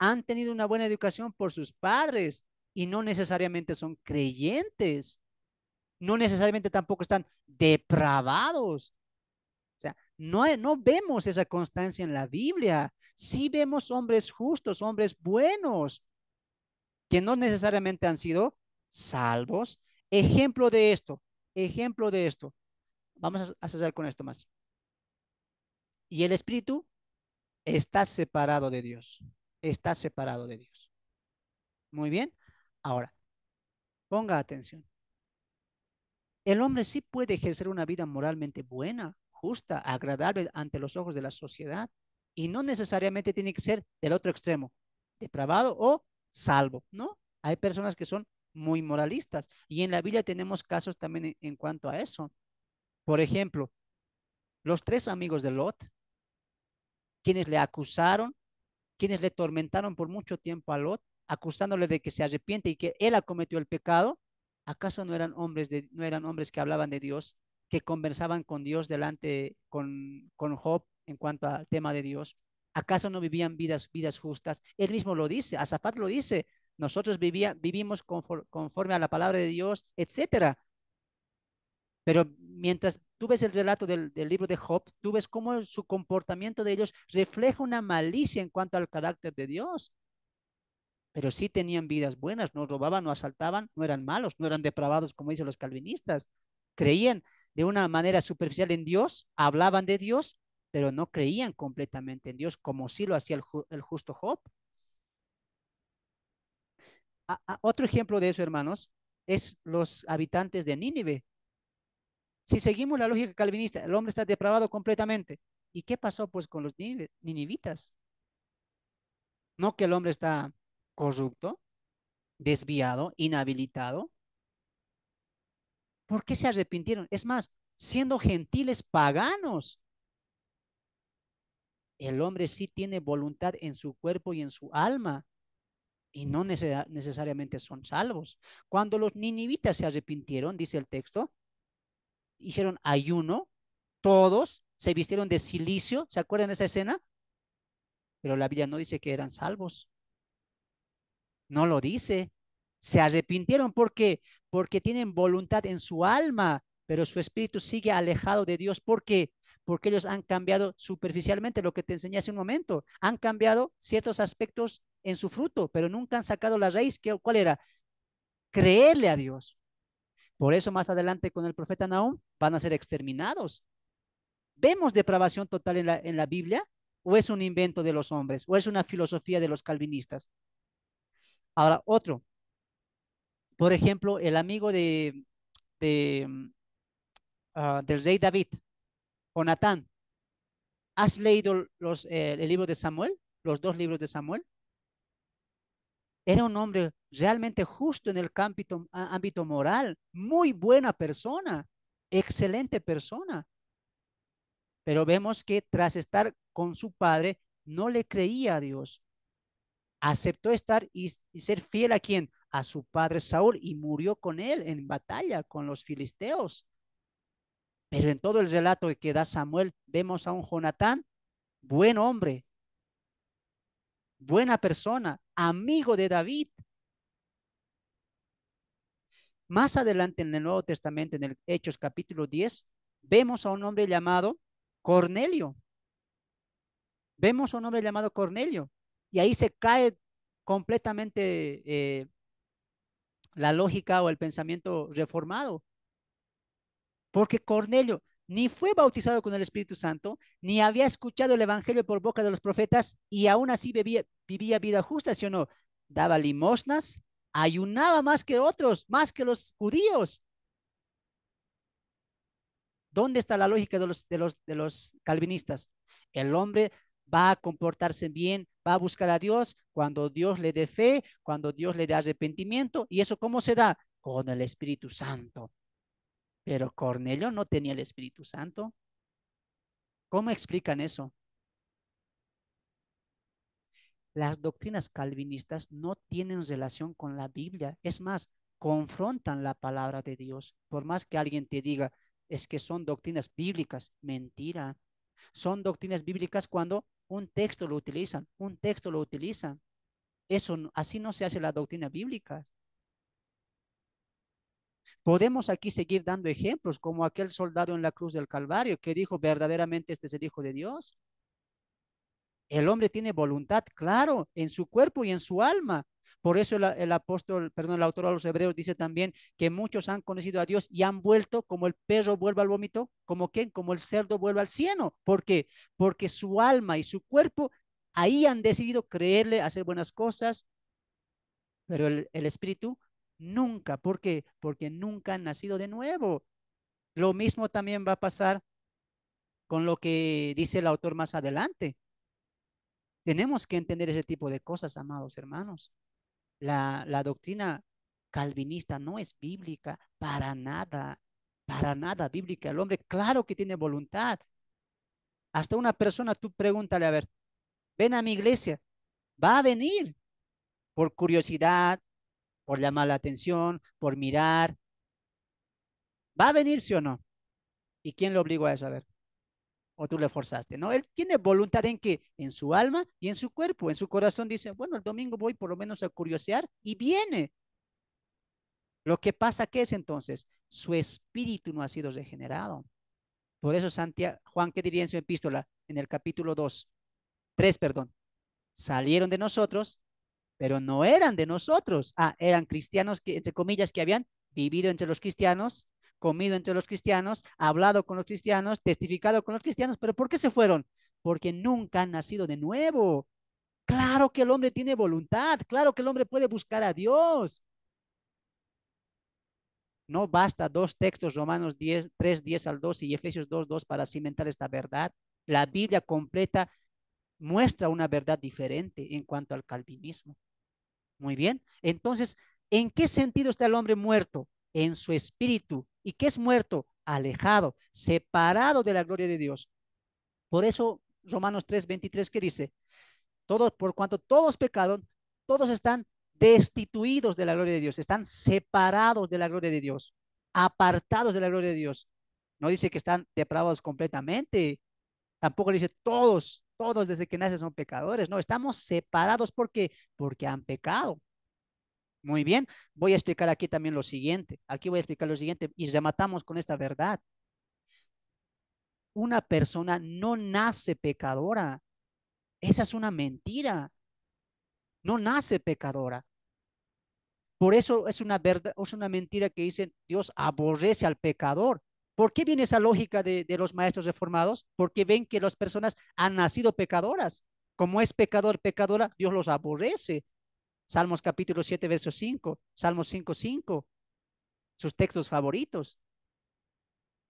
A: Han tenido una buena educación por sus padres y no necesariamente son creyentes. No necesariamente tampoco están depravados. O sea, no, no vemos esa constancia en la Biblia. Sí vemos hombres justos, hombres buenos, que no necesariamente han sido salvos. Ejemplo de esto, Ejemplo de esto. Vamos a cerrar con esto más. Y el espíritu está separado de Dios. Está separado de Dios. Muy bien. Ahora, ponga atención. El hombre sí puede ejercer una vida moralmente buena, justa, agradable ante los ojos de la sociedad y no necesariamente tiene que ser del otro extremo, depravado o salvo, ¿no? Hay personas que son muy moralistas. Y en la Biblia tenemos casos también en, cuanto a eso. Por ejemplo, los tres amigos de Lot, quienes le acusaron, quienes le tormentaron por mucho tiempo a Lot, acusándole de que se arrepiente y que él acometió el pecado, ¿acaso no eran hombres, de, no eran hombres que hablaban de Dios, que conversaban con Dios delante, con, con Job en cuanto al tema de Dios? ¿Acaso no vivían vidas, vidas justas? Él mismo lo dice, Azafat lo dice, nosotros vivía, vivimos conforme a la palabra de Dios, etc. Pero mientras tú ves el relato del, libro de Job, tú ves cómo su comportamiento de ellos refleja una malicia en cuanto al carácter de Dios. Pero sí tenían vidas buenas, no robaban, no asaltaban, no eran malos, no eran depravados, como dicen los calvinistas. Creían de una manera superficial en Dios, hablaban de Dios, pero no creían completamente en Dios, como sí lo hacía el justo Job otro ejemplo de eso, hermanos, es los habitantes de Nínive. Si seguimos la lógica calvinista, el hombre está depravado completamente. ¿Y qué pasó pues con los ninivitas? No que el hombre está corrupto, desviado, inhabilitado. ¿Por qué se arrepintieron? Es más, siendo gentiles paganos, el hombre sí tiene voluntad en su cuerpo y en su alma y no necesariamente son salvos. Cuando los ninivitas se arrepintieron, dice el texto, hicieron ayuno, todos se vistieron de silicio, ¿se acuerdan de esa escena? Pero la Biblia no dice que eran salvos. No lo dice. Se arrepintieron porque porque tienen voluntad en su alma, pero su espíritu sigue alejado de Dios. ¿Por Porque ellos han cambiado superficialmente lo que te enseñé hace un momento. Han cambiado ciertos aspectos en su fruto, pero nunca han sacado la raíz. ¿Cuál era? Creerle a Dios. Por eso más adelante con el profeta Nahum van a ser exterminados. ¿Vemos depravación total en la, Biblia? ¿O es un invento de los hombres? ¿O es una filosofía de los calvinistas? Ahora, otro. Por ejemplo, el amigo de, ah, del rey David, Jonatán. ¿Has leído los, eh, el libro de Samuel? Los dos libros de Samuel. Era un hombre realmente justo en el ámbito, moral, muy buena persona, excelente persona. Pero vemos que tras estar con su padre, no le creía a Dios. Aceptó estar y, ser fiel a quien? A su padre Saúl y murió con él en batalla con los filisteos. Pero en todo el relato que da Samuel, vemos a un Jonatán, buen hombre, buena persona, amigo de David. Más adelante en el Nuevo Testamento, en el Hechos capítulo 10, vemos a un hombre llamado Cornelio. Vemos a un hombre llamado Cornelio. Y ahí se cae completamente eh, la lógica o el pensamiento reformado. Porque Cornelio, ni fue bautizado con el Espíritu Santo, ni había escuchado el Evangelio por boca de los profetas y aún así vivía, vida justa, ¿sí o no? Daba limosnas, ayunaba más que otros, más que los judíos. ¿Dónde está la lógica de los, de los calvinistas? El hombre va a comportarse bien, va a buscar a Dios cuando Dios le dé fe, cuando Dios le dé arrepentimiento. ¿Y eso cómo se da? Con el Espíritu Santo. Pero Cornelio no tenía el Espíritu Santo. ¿Cómo explican eso? Las doctrinas calvinistas no tienen relación con la Biblia. Es más, confrontan la palabra de Dios. Por más que alguien te diga, es que son doctrinas bíblicas, mentira. Son doctrinas bíblicas cuando un texto lo utilizan, un texto lo utilizan. Eso así no se hace la doctrina bíblica. Podemos aquí seguir dando ejemplos, como aquel soldado en la cruz del Calvario que dijo verdaderamente este es el Hijo de Dios. El hombre tiene voluntad, claro, en su cuerpo y en su alma. Por eso el, apóstol, perdón, el autor a los hebreos dice también que muchos han conocido a Dios y han vuelto como el perro vuelve al vómito, como quien, como el cerdo vuelve al cieno. ¿Por qué? Porque su alma y su cuerpo ahí han decidido creerle, hacer buenas cosas, pero el, el espíritu Nunca. ¿Por qué? Porque nunca han nacido de nuevo. Lo mismo también va a pasar con lo que dice el autor más adelante. Tenemos que entender ese tipo de cosas, amados hermanos. La, la doctrina calvinista no es bíblica para nada, para nada bíblica. El hombre, claro que tiene voluntad. Hasta una persona, tú pregúntale, a ver, ven a mi iglesia, va a venir por curiosidad, por llamar la atención, por mirar. ¿Va a venir, o no? ¿Y quién lo obligó a eso? A ver. O tú le forzaste, ¿no? Él tiene voluntad en que en su alma y en su cuerpo, en su corazón dice, bueno, el domingo voy por lo menos a curiosear y viene. Lo que pasa que es entonces, su espíritu no ha sido regenerado. Por eso Santiago, Juan, ¿qué diría en su epístola? En el capítulo 2, 3, perdón. Salieron de nosotros pero no eran de nosotros. Ah, eran cristianos que, entre comillas, que habían vivido entre los cristianos, comido entre los cristianos, hablado con los cristianos, testificado con los cristianos, pero ¿por qué se fueron? Porque nunca han nacido de nuevo. Claro que el hombre tiene voluntad, claro que el hombre puede buscar a Dios. No basta dos textos, Romanos 3, 10 al 12 y Efesios 2, 2 para cimentar esta verdad. La Biblia completa muestra una verdad diferente en cuanto al calvinismo. Muy bien. Entonces, ¿en qué sentido está el hombre muerto? En su espíritu. ¿Y qué es muerto? Alejado, separado de la gloria de Dios. Por eso, Romanos 3, 23, que dice, todos, por cuanto todos pecaron, todos están destituidos de la gloria de Dios, están separados de la gloria de Dios, apartados de la gloria de Dios. No dice que están depravados completamente, tampoco dice todos, todos desde que nacen son pecadores, no, estamos separados porque porque han pecado. Muy bien, voy a explicar aquí también lo siguiente. Aquí voy a explicar lo siguiente y matamos con esta verdad. Una persona no nace pecadora. Esa es una mentira. No nace pecadora. Por eso es una verdad, es una mentira que dicen Dios aborrece al pecador. ¿Por qué viene esa lógica de, los maestros reformados? Porque ven que las personas han nacido pecadoras. Como es pecador, pecadora, Dios los aborrece. Salmos capítulo 7, verso 5, Salmos 5, 5, sus textos favoritos.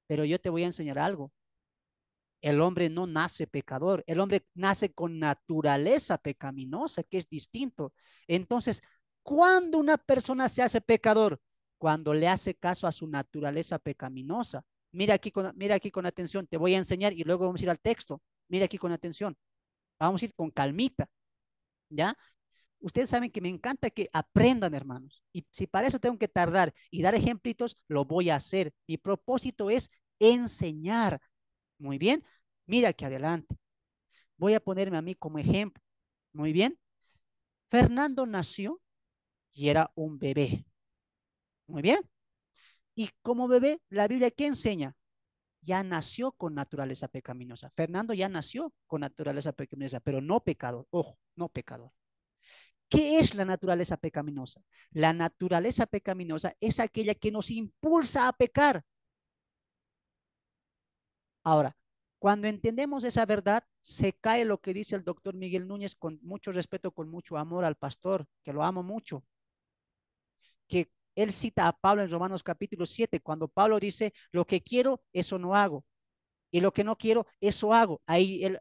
A: Pero yo te voy a enseñar algo. El hombre no nace pecador, el hombre nace con naturaleza pecaminosa, que es distinto. Entonces, cuando una persona se hace pecador, cuando le hace caso a su naturaleza pecaminosa mira aquí con, mira aquí con atención, te voy a enseñar y luego vamos a ir al texto, mira aquí con atención, vamos a ir con calmita, ¿ya? Ustedes saben que me encanta que aprendan, hermanos. Y si para eso tengo que tardar y dar ejemplitos, lo voy a hacer. Mi propósito es enseñar. Muy bien, mira aquí adelante. Voy a ponerme a mí como ejemplo. Muy bien. Fernando nació y era un bebé. Muy bien. Y como bebé, la Biblia, ¿qué enseña? Ya nació con naturaleza pecaminosa. Fernando ya nació con naturaleza pecaminosa, pero no pecador. Ojo, no pecador. ¿Qué es la naturaleza pecaminosa? La naturaleza pecaminosa es aquella que nos impulsa a pecar. Ahora, cuando entendemos esa verdad, se cae lo que dice el doctor Miguel Núñez con mucho respeto, con mucho amor al pastor, que lo amo mucho, que él cita a Pablo en Romanos capítulo 7, cuando Pablo dice, lo que quiero, eso no hago. Y lo que no quiero, eso hago. Ahí él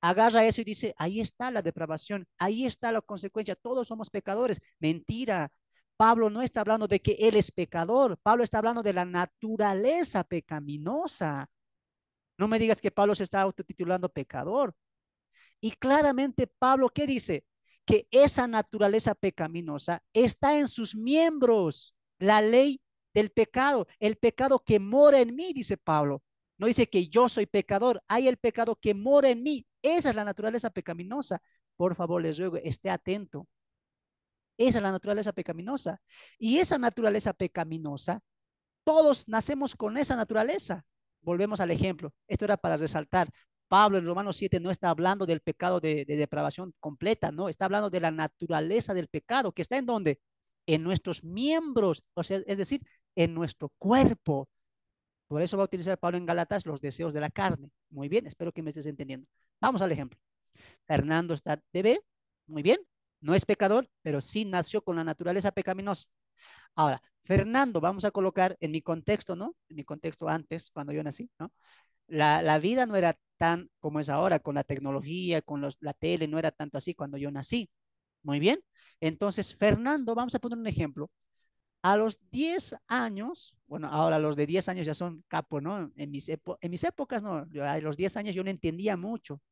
A: agarra eso y dice, ahí está la depravación, ahí está la consecuencia, todos somos pecadores. Mentira. Pablo no está hablando de que él es pecador, Pablo está hablando de la naturaleza pecaminosa. No me digas que Pablo se está autotitulando pecador. Y claramente Pablo, ¿qué dice? Que esa naturaleza pecaminosa está en sus miembros la ley del pecado, el pecado que mora en mí, dice Pablo. No dice que yo soy pecador, hay el pecado que mora en mí. Esa es la naturaleza pecaminosa. Por favor, les ruego, esté atento. Esa es la naturaleza pecaminosa. Y esa naturaleza pecaminosa, todos nacemos con esa naturaleza. Volvemos al ejemplo. Esto era para resaltar. Pablo en Romanos 7 no está hablando del pecado de, de depravación completa, no, está hablando de la naturaleza del pecado, que está en donde? en nuestros miembros, o sea, es decir, en nuestro cuerpo. Por eso va a utilizar Pablo en Galatas los deseos de la carne. Muy bien, espero que me estés entendiendo. Vamos al ejemplo. Fernando está de B, muy bien, no es pecador, pero sí nació con la naturaleza pecaminosa. Ahora, Fernando, vamos a colocar en mi contexto, ¿no? En mi contexto antes, cuando yo nací, ¿no? La, vida no era tan como es ahora, con la tecnología, con los, la tele, no era tanto así cuando yo nací. Muy bien. Entonces, Fernando, vamos a poner un ejemplo. A los 10 años, bueno, ahora los de 10 años ya son capo, ¿no? En mis, épocas, no, a los 10 años yo no entendía mucho,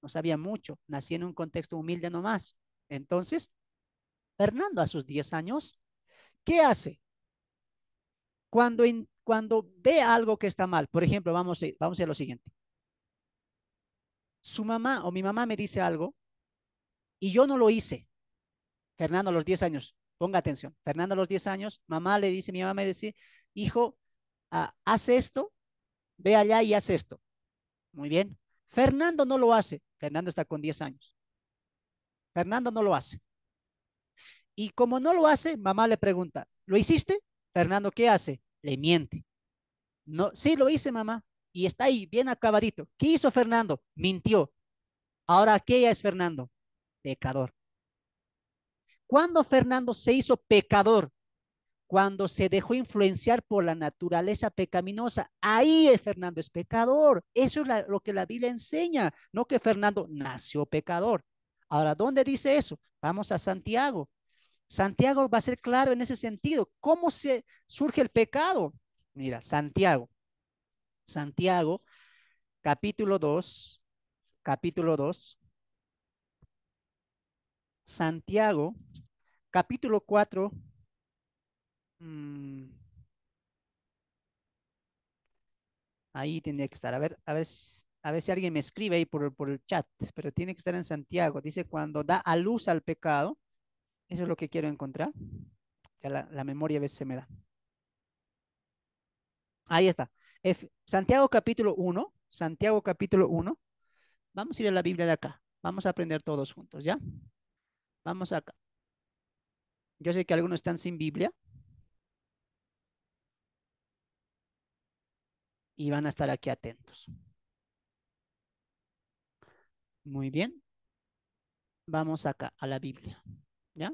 A: no sabía mucho, nací en un contexto humilde nomás. Entonces, Fernando a sus 10 años, ¿qué hace? Cuando, cuando ve algo que está mal, por ejemplo, vamos a, vamos a lo siguiente. Su mamá o mi mamá me dice algo y yo no lo hice. Fernando a los 10 años, ponga atención, Fernando a los 10 años, mamá le dice, mi mamá me dice, hijo, ah, haz esto, ve allá y haz esto. Muy bien. Fernando no lo hace. Fernando está con 10 años. Fernando no lo hace. Y como no lo hace, mamá le pregunta, ¿lo hiciste? Fernando, ¿qué hace? Le miente. No, sí, lo hice, mamá. Y está ahí, bien acabadito. ¿Qué hizo Fernando? Mintió. Ahora, ¿qué es Fernando? Pecador. ¿Cuándo Fernando se hizo pecador? Cuando se dejó influenciar por la naturaleza pecaminosa. Ahí Fernando es pecador. Eso es lo que la Biblia enseña, no que Fernando nació pecador. Ahora, ¿dónde dice eso? Vamos a Santiago. Santiago va a ser claro en ese sentido. ¿Cómo se surge el pecado? Mira, Santiago. Santiago, capítulo 2, capítulo 2, Santiago, capítulo 4, mm, ahí tendría que estar, a ver, a ver, a ver si alguien me escribe ahí por, por el chat, pero tiene que estar en Santiago, dice cuando da a luz al pecado, eso es lo que quiero encontrar, la, memoria a veces se me da. Ahí está. Santiago capítulo 1, Santiago capítulo 1. Vamos a ir a la Biblia de acá. Vamos a aprender todos juntos, ¿ya? Vamos acá. Yo sé que algunos están sin Biblia. Y van a estar aquí atentos. Muy bien. Vamos acá a la Biblia. ¿Ya?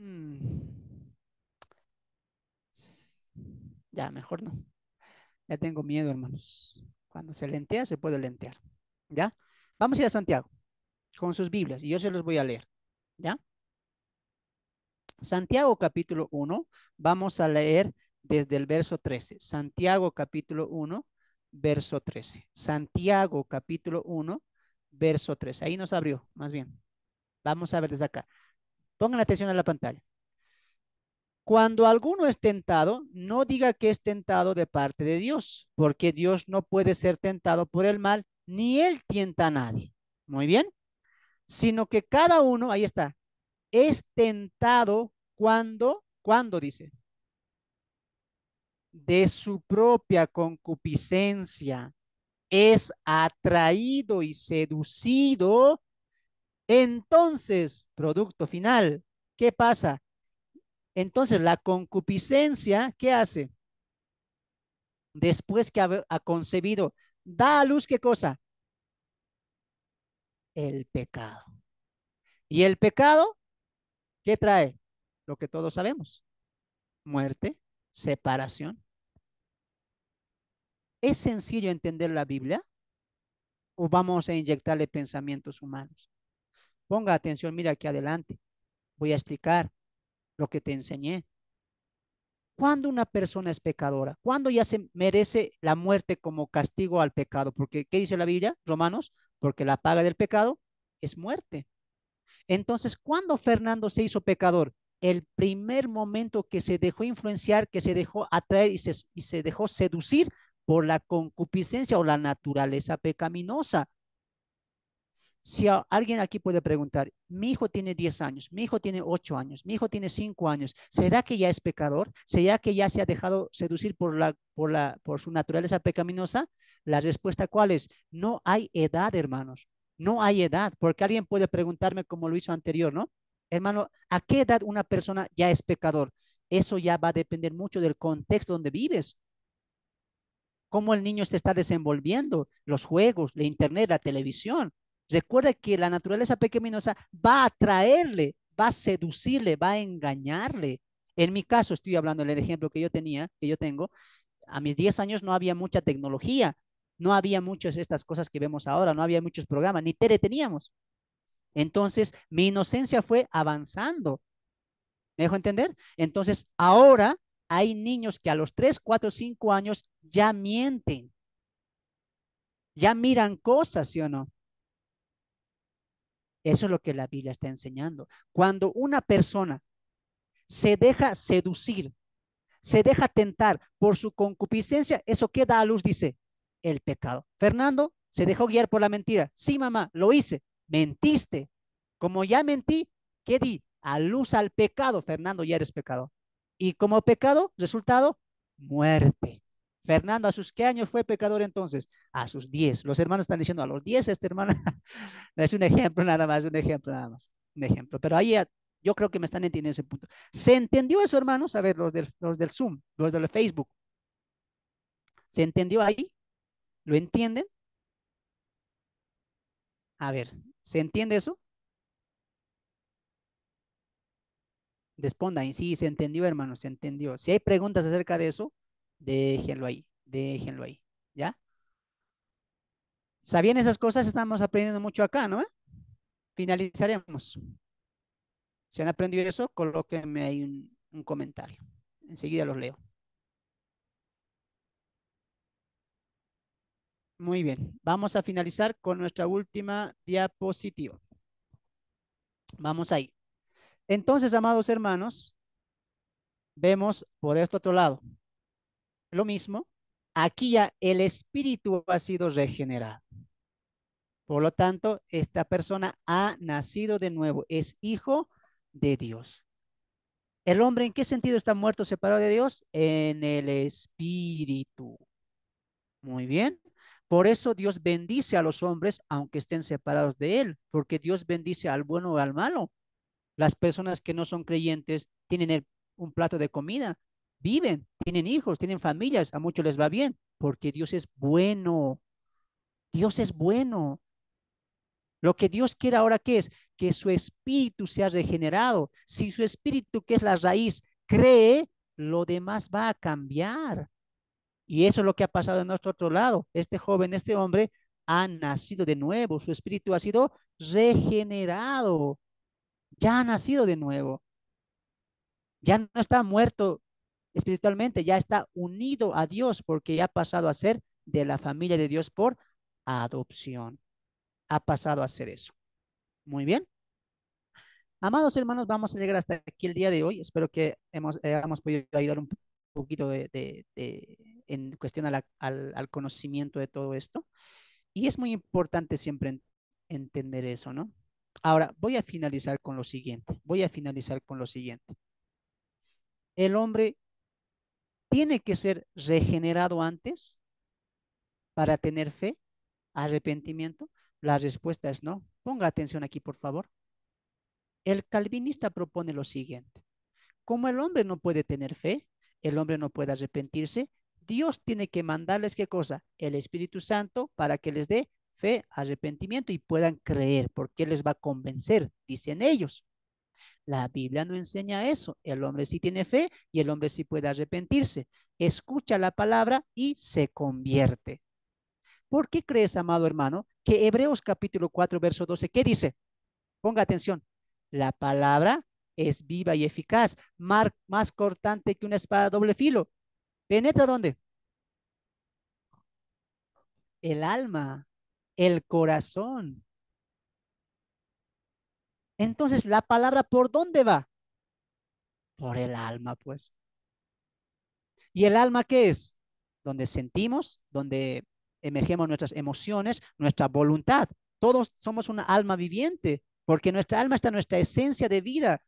A: Mm. Ya, mejor no. Ya tengo miedo, hermanos. Cuando se lentea, se puede lentear. ¿Ya? Vamos a ir a Santiago con sus Biblias y yo se los voy a leer. ¿Ya? Santiago capítulo 1, vamos a leer desde el verso 13. Santiago capítulo 1, verso 13. Santiago capítulo 1, verso 13. Ahí nos abrió, más bien. Vamos a ver desde acá. Pongan atención a la pantalla. Cuando alguno es tentado, no diga que es tentado de parte de Dios, porque Dios no puede ser tentado por el mal, ni él tienta a nadie. Muy bien. Sino que cada uno, ahí está, es tentado cuando, cuando dice, de su propia concupiscencia, es atraído y seducido, entonces, producto final, ¿qué pasa? Entonces, la concupiscencia, ¿qué hace? Después que ha, concebido, da a luz qué cosa? El pecado. ¿Y el pecado qué trae? Lo que todos sabemos. Muerte, separación. ¿Es sencillo entender la Biblia? ¿O vamos a inyectarle pensamientos humanos? Ponga atención, mira aquí adelante. Voy a explicar lo que te enseñé. ¿Cuándo una persona es pecadora? ¿Cuándo ya se merece la muerte como castigo al pecado? Porque, ¿qué dice la Biblia, Romanos? Porque la paga del pecado es muerte. Entonces, ¿cuándo Fernando se hizo pecador? El primer momento que se dejó influenciar, que se dejó atraer y se, y se dejó seducir por la concupiscencia o la naturaleza pecaminosa. Si alguien aquí puede preguntar, mi hijo tiene 10 años, mi hijo tiene 8 años, mi hijo tiene 5 años, ¿será que ya es pecador? ¿Será que ya se ha dejado seducir por, la, por, la, por su naturaleza pecaminosa? La respuesta cuál es? No hay edad, hermanos. No hay edad, porque alguien puede preguntarme como lo hizo anterior, ¿no? Hermano, ¿a qué edad una persona ya es pecador? Eso ya va a depender mucho del contexto donde vives cómo el niño se está desenvolviendo, los juegos, la internet, la televisión. Recuerda que la naturaleza pequeñosa va a atraerle, va a seducirle, va a engañarle. En mi caso, estoy hablando del ejemplo que yo tenía, que yo tengo, a mis 10 años no había mucha tecnología, no había muchas estas cosas que vemos ahora, no había muchos programas, ni tele teníamos. Entonces, mi inocencia fue avanzando. ¿Me dejo entender? Entonces, ahora hay niños que a los 3, 4, 5 años ya mienten, ya miran cosas, ¿sí o no? Eso es lo que la Biblia está enseñando. Cuando una persona se deja seducir, se deja tentar por su concupiscencia, eso da a luz, dice el pecado. Fernando se dejó guiar por la mentira. Sí, mamá, lo hice. Mentiste. Como ya mentí, ¿qué di? A luz al pecado, Fernando, ya eres pecado. Y como pecado, resultado, muerte. Fernando, ¿a sus qué años fue pecador entonces? A sus 10. Los hermanos están diciendo a los 10, este hermano. es un ejemplo nada más, un ejemplo nada más. Un ejemplo. Pero ahí ah, yo creo que me están entendiendo ese punto. ¿Se entendió eso, hermanos? A ver, los del, los del Zoom, los del Facebook. ¿Se entendió ahí? ¿Lo entienden? A ver, ¿se entiende eso? Respondan, sí, se entendió, hermanos, se entendió. Si hay preguntas acerca de eso, déjenlo ahí, déjenlo ahí, ¿ya? ¿Sabían esas cosas? Estamos aprendiendo mucho acá, ¿no? Finalizaremos. Si han aprendido eso, colóquenme ahí un, un comentario. Enseguida los leo. Muy bien, vamos a finalizar con nuestra última diapositiva. Vamos ahí. Entonces, amados hermanos, vemos por este otro lado, lo mismo, aquí ya el espíritu ha sido regenerado. Por lo tanto, esta persona ha nacido de nuevo, es hijo de Dios. ¿El hombre en qué sentido está muerto, separado de Dios? En el espíritu. Muy bien. Por eso Dios bendice a los hombres aunque estén separados de Él, porque Dios bendice al bueno o al malo. Las personas que no son creyentes tienen un plato de comida, viven, tienen hijos, tienen familias, a muchos les va bien, porque Dios es bueno. Dios es bueno. Lo que Dios quiere ahora que es que su espíritu sea regenerado. Si su espíritu, que es la raíz, cree, lo demás va a cambiar. Y eso es lo que ha pasado en nuestro otro lado. Este joven, este hombre, ha nacido de nuevo. Su espíritu ha sido regenerado. Ya ha nacido de nuevo. Ya no está muerto espiritualmente, ya está unido a Dios porque ya ha pasado a ser de la familia de Dios por adopción. Ha pasado a ser eso. Muy bien. Amados hermanos, vamos a llegar hasta aquí el día de hoy. Espero que hemos, eh, podido ayudar un poquito de, en cuestión al, conocimiento de todo esto. Y es muy importante siempre entender eso, ¿no? Ahora, voy a finalizar con lo siguiente. Voy a finalizar con lo siguiente. El hombre tiene que ser regenerado antes para tener fe, arrepentimiento? La respuesta es no. Ponga atención aquí, por favor. El calvinista propone lo siguiente. Como el hombre no puede tener fe, el hombre no puede arrepentirse, Dios tiene que mandarles qué cosa? El Espíritu Santo para que les dé fe, arrepentimiento y puedan creer, porque Él les va a convencer, dicen ellos. La Biblia no enseña eso. El hombre sí tiene fe y el hombre sí puede arrepentirse. Escucha la palabra y se convierte. ¿Por qué crees, amado hermano, que Hebreos capítulo 4, verso 12, ¿qué dice? Ponga atención. La palabra es viva y eficaz, más cortante que una espada doble filo. ¿Penetra dónde? El alma, el corazón, entonces, ¿la palabra por dónde va? Por el alma, pues. ¿Y el alma qué es? Donde sentimos, donde emergemos nuestras emociones, nuestra voluntad. Todos somos una alma viviente, porque nuestra alma está en nuestra esencia de vida.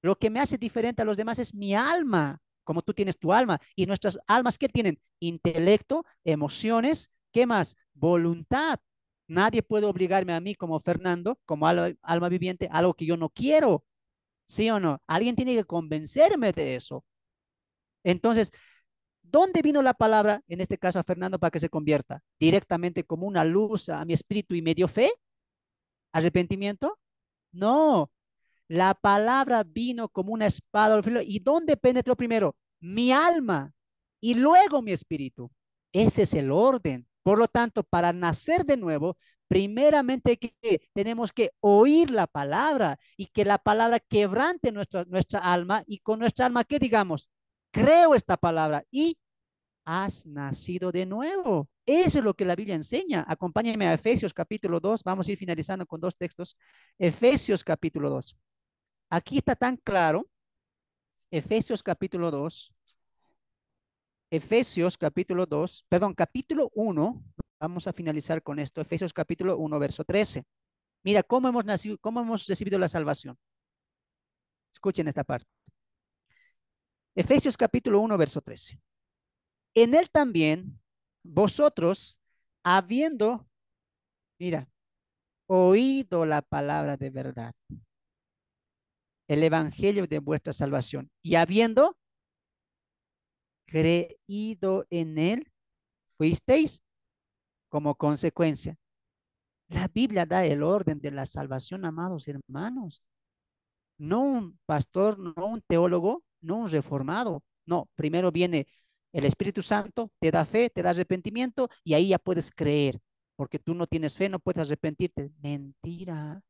A: Lo que me hace diferente a los demás es mi alma, como tú tienes tu alma. Y nuestras almas, ¿qué tienen? Intelecto, emociones, ¿qué más? Voluntad. Nadie puede obligarme a mí como Fernando, como alma, viviente, algo que yo no quiero. ¿Sí o no? Alguien tiene que convencerme de eso. Entonces, ¿dónde vino la palabra, en este caso a Fernando, para que se convierta? ¿Directamente como una luz a mi espíritu y me dio fe? ¿Arrepentimiento? No. La palabra vino como una espada al filo. ¿Y dónde penetró primero? Mi alma y luego mi espíritu. Ese es el orden. Por lo tanto, para nacer de nuevo, primeramente que, tenemos que oír la palabra y que la palabra quebrante nuestra, nuestra alma y con nuestra alma ¿qué digamos, creo esta palabra y has nacido de nuevo. Eso es lo que la Biblia enseña. Acompáñenme a Efesios capítulo 2. Vamos a ir finalizando con dos textos. Efesios capítulo 2. Aquí está tan claro. Efesios capítulo 2. Efesios capítulo 2, perdón, capítulo 1, vamos a finalizar con esto, Efesios capítulo 1, verso 13. Mira cómo hemos nacido, cómo hemos recibido la salvación. Escuchen esta parte. Efesios capítulo 1, verso 13. En él también vosotros, habiendo, mira, oído la palabra de verdad, el evangelio de vuestra salvación, y habiendo creído en él, fuisteis como consecuencia. La Biblia da el orden de la salvación, amados hermanos. No un pastor, no un teólogo, no un reformado. No, primero viene el Espíritu Santo, te da fe, te da arrepentimiento y ahí ya puedes creer. Porque tú no tienes fe, no puedes arrepentirte. Mentira.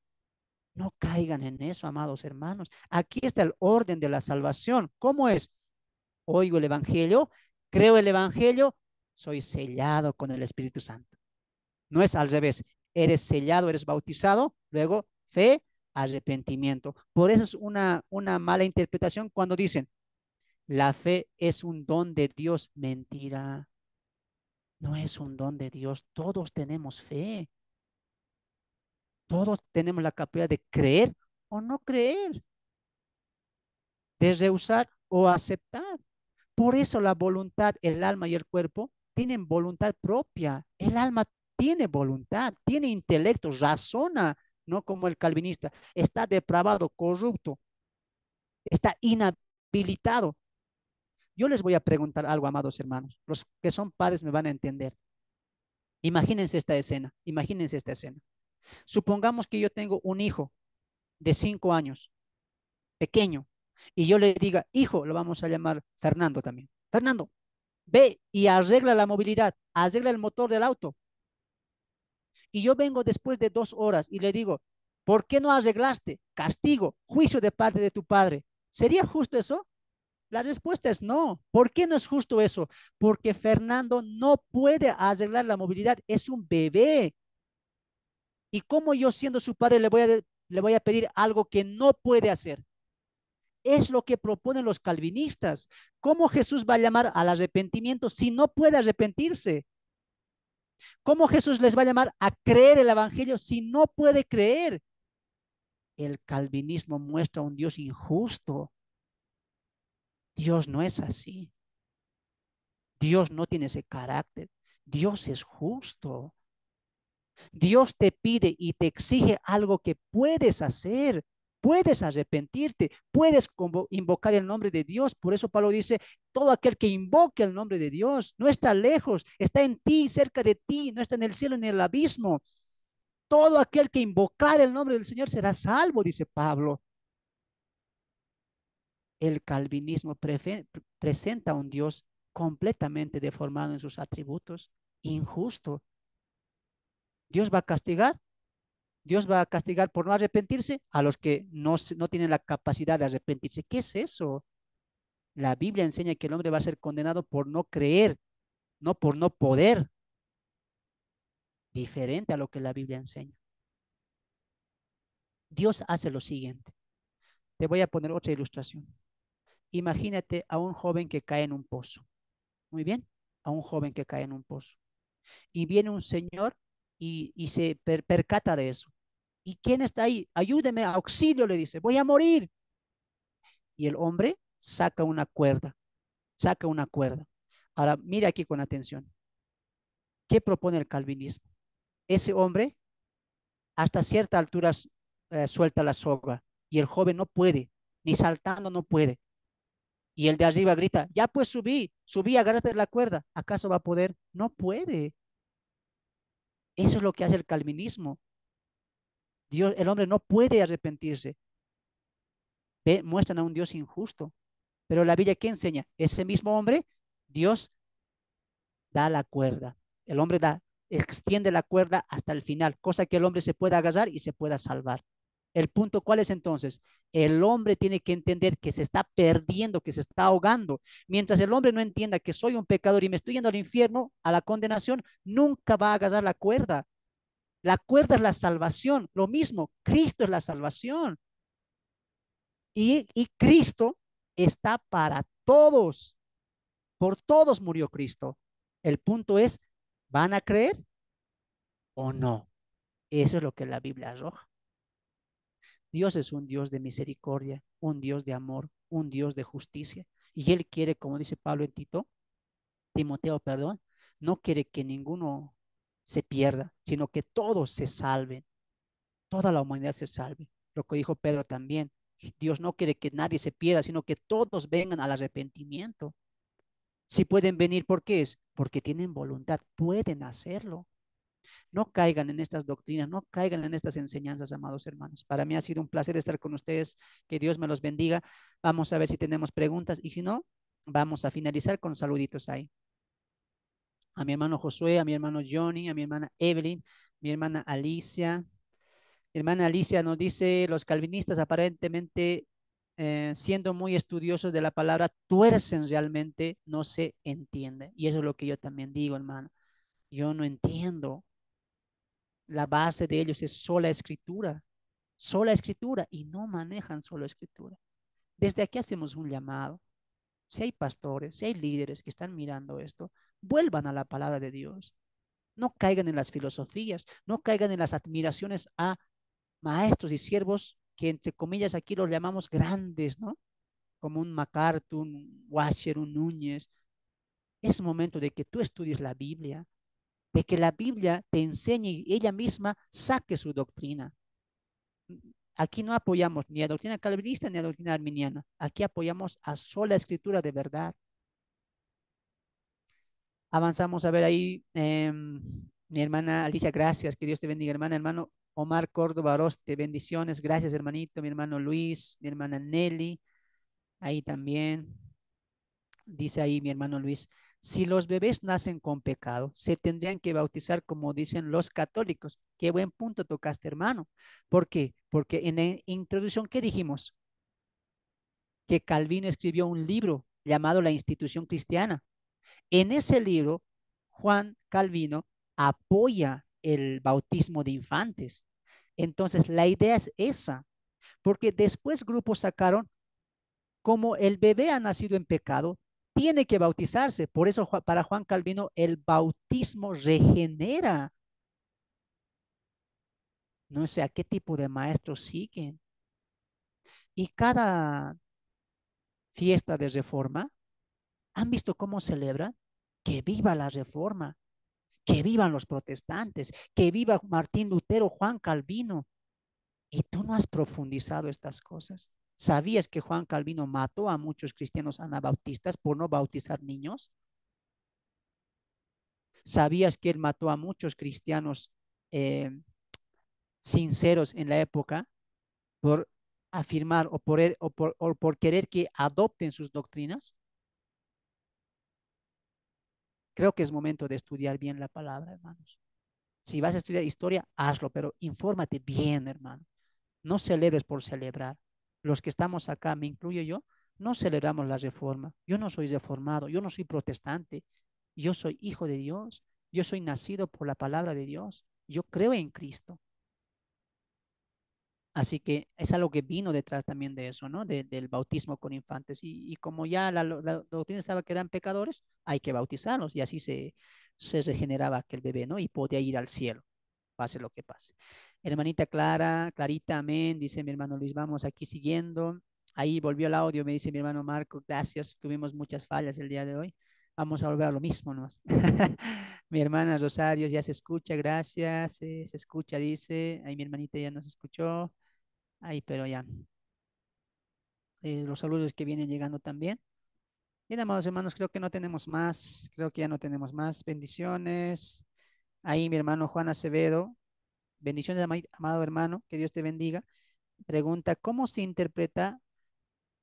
A: No caigan en eso, amados hermanos. Aquí está el orden de la salvación. ¿Cómo es? oigo el Evangelio, creo el Evangelio, soy sellado con el Espíritu Santo. No es al revés. Eres sellado, eres bautizado, luego fe, arrepentimiento. Por eso es una, una mala interpretación cuando dicen, la fe es un don de Dios. Mentira. No es un don de Dios. Todos tenemos fe. Todos tenemos la capacidad de creer o no creer, de rehusar o aceptar. Por eso la voluntad, el alma y el cuerpo tienen voluntad propia. El alma tiene voluntad, tiene intelecto, razona, no como el calvinista. Está depravado, corrupto, está inhabilitado. Yo les voy a preguntar algo, amados hermanos. Los que son padres me van a entender. Imagínense esta escena, imagínense esta escena. Supongamos que yo tengo un hijo de cinco años, pequeño, y yo le diga, hijo, lo vamos a llamar Fernando también. Fernando, ve y arregla la movilidad, arregla el motor del auto. Y yo vengo después de dos horas y le digo, ¿por qué no arreglaste? Castigo, juicio de parte de tu padre. ¿Sería justo eso? La respuesta es no. ¿Por qué no es justo eso? Porque Fernando no puede arreglar la movilidad, es un bebé. ¿Y cómo yo siendo su padre le voy a, le voy a pedir algo que no puede hacer? Es lo que proponen los calvinistas. ¿Cómo Jesús va a llamar al arrepentimiento si no puede arrepentirse? ¿Cómo Jesús les va a llamar a creer el Evangelio si no puede creer? El calvinismo muestra un Dios injusto. Dios no es así. Dios no tiene ese carácter. Dios es justo. Dios te pide y te exige algo que puedes hacer puedes arrepentirte, puedes invocar el nombre de Dios. Por eso Pablo dice, todo aquel que invoque el nombre de Dios no está lejos, está en ti, cerca de ti, no está en el cielo, en el abismo. Todo aquel que invocar el nombre del Señor será salvo, dice Pablo. El calvinismo presenta a un Dios completamente deformado en sus atributos, injusto. ¿Dios va a castigar? Dios va a castigar por no arrepentirse a los que no, no tienen la capacidad de arrepentirse. ¿Qué es eso? La Biblia enseña que el hombre va a ser condenado por no creer, no por no poder. Diferente a lo que la Biblia enseña. Dios hace lo siguiente. Te voy a poner otra ilustración. Imagínate a un joven que cae en un pozo. Muy bien, a un joven que cae en un pozo. Y viene un señor y, se percata de eso. ¿Y quién está ahí? Ayúdeme, auxilio, le dice, voy a morir. Y el hombre saca una cuerda, saca una cuerda. Ahora, mira aquí con atención. ¿Qué propone el calvinismo? Ese hombre hasta cierta altura eh, suelta la soga y el joven no puede, ni saltando no puede. Y el de arriba grita, ya pues subí, subí, agárrate la cuerda. ¿Acaso va a poder? No puede. Eso es lo que hace el calvinismo el hombre no puede arrepentirse. muestran a un Dios injusto. Pero la Biblia, ¿qué enseña? Ese mismo hombre, Dios da la cuerda. El hombre da, extiende la cuerda hasta el final, cosa que el hombre se pueda agarrar y se pueda salvar. El punto cuál es entonces? El hombre tiene que entender que se está perdiendo, que se está ahogando. Mientras el hombre no entienda que soy un pecador y me estoy yendo al infierno, a la condenación, nunca va a agarrar la cuerda. La cuerda es la salvación. Lo mismo, Cristo es la salvación. Y, Cristo está para todos. Por todos murió Cristo. El punto es, ¿van a creer o no? Eso es lo que la Biblia arroja. Dios es un Dios de misericordia, un Dios de amor, un Dios de justicia. Y Él quiere, como dice Pablo en Tito, Timoteo, perdón, no quiere que ninguno se pierda, sino que todos se salven, toda la humanidad se salve. Lo que dijo Pedro también, Dios no quiere que nadie se pierda, sino que todos vengan al arrepentimiento. Si pueden venir, ¿por qué es? Porque tienen voluntad, pueden hacerlo. No caigan en estas doctrinas, no caigan en estas enseñanzas, amados hermanos. Para mí ha sido un placer estar con ustedes. Que Dios me los bendiga. Vamos a ver si tenemos preguntas y si no, vamos a finalizar con saluditos ahí a mi hermano Josué, a mi hermano Johnny, a mi hermana Evelyn, mi hermana Alicia. hermana Alicia nos dice, los calvinistas aparentemente, eh, siendo muy estudiosos de la palabra, tuercen realmente, no se entiende. Y eso es lo que yo también digo, hermano. Yo no entiendo. La base de ellos es sola escritura, sola escritura, y no manejan sola escritura. Desde aquí hacemos un llamado si hay pastores, si hay líderes que están mirando esto, vuelvan a la palabra de Dios. No caigan en las filosofías, no caigan en las admiraciones a maestros y siervos que entre comillas aquí los llamamos grandes, ¿no? Como un MacArthur, un Washer, un Núñez. Es momento de que tú estudies la Biblia, de que la Biblia te enseñe y ella misma saque su doctrina. Aquí no apoyamos ni a doctrina calvinista ni a doctrina arminiana. Aquí apoyamos a sola escritura de verdad. Avanzamos a ver ahí, em, mi hermana Alicia, gracias, que Dios te bendiga, hermana, hermano Omar Córdoba Roste. bendiciones, gracias, hermanito, mi hermano Luis, mi hermana Nelly, ahí también, dice ahí mi hermano Luis. Si los bebés nacen con pecado, se tendrían que bautizar como dicen los católicos. Qué buen punto tocaste, hermano. ¿Por qué? Porque en la introducción, ¿qué dijimos? Que Calvino escribió un libro llamado La institución cristiana. En ese libro, Juan Calvino apoya el bautismo de infantes. Entonces, la idea es esa, porque después grupos sacaron, como el bebé ha nacido en pecado, tiene que bautizarse. Por eso para Juan Calvino el bautismo regenera. No sé a qué tipo de maestros siguen. Y cada fiesta de reforma, ¿han visto cómo celebran? Que viva la reforma, que vivan los protestantes, que viva Martín Lutero, Juan Calvino. Y tú no has profundizado estas cosas. ¿Sabías que Juan Calvino mató a muchos cristianos anabautistas por no bautizar niños? ¿Sabías que él mató a muchos cristianos eh, sinceros en la época por afirmar e, o por, querer que adopten sus doctrinas? Creo que es momento de estudiar bien la palabra, hermanos. Si vas a estudiar historia, hazlo, pero infórmate bien, hermano. No celebres por celebrar los que estamos acá, me incluyo yo, no celebramos la reforma. Yo no soy reformado, yo no soy protestante, yo soy hijo de Dios, yo soy nacido por la palabra de Dios, yo creo en Cristo. Así que es algo que vino detrás también de eso, ¿no? del bautismo con infantes. Y, como ya la, doctrina estaba que eran pecadores, hay que bautizarlos. Y así se, se regeneraba aquel bebé, ¿no? Y podía ir al cielo, pase lo que pase. Hermanita Clara, Clarita, amén, dice mi hermano Luis, vamos aquí siguiendo. Ahí volvió el audio, me dice mi hermano Marco, gracias, tuvimos muchas fallas el día de hoy. Vamos a volver a lo mismo más mi hermana Rosario ya se escucha, gracias, eh, se escucha, dice. Ahí mi hermanita ya nos escuchó. Ahí, pero ya. Eh, los saludos que vienen llegando también. Bien, amados hermanos, creo que no tenemos más, creo que ya no tenemos más. Bendiciones. Ahí mi hermano Juan Acevedo, Bendiciones, amado hermano, que Dios te bendiga. Pregunta, ¿cómo se interpreta,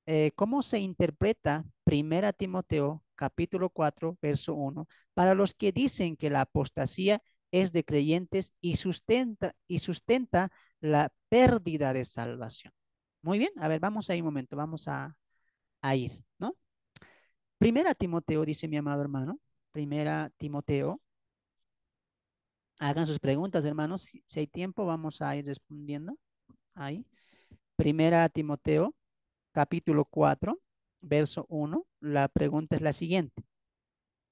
A: eh, cómo se interpreta Primera Timoteo, capítulo 4, verso 1, para los que dicen que la apostasía es de creyentes y sustenta, y sustenta la pérdida de salvación? Muy bien, a ver, vamos ahí un momento, vamos a, a ir, ¿no? Primera Timoteo, dice mi amado hermano, Primera Timoteo, Hagan sus preguntas, hermanos. Si, hay tiempo, vamos a ir respondiendo. Ahí. Primera Timoteo, capítulo 4, verso 1. La pregunta es la siguiente.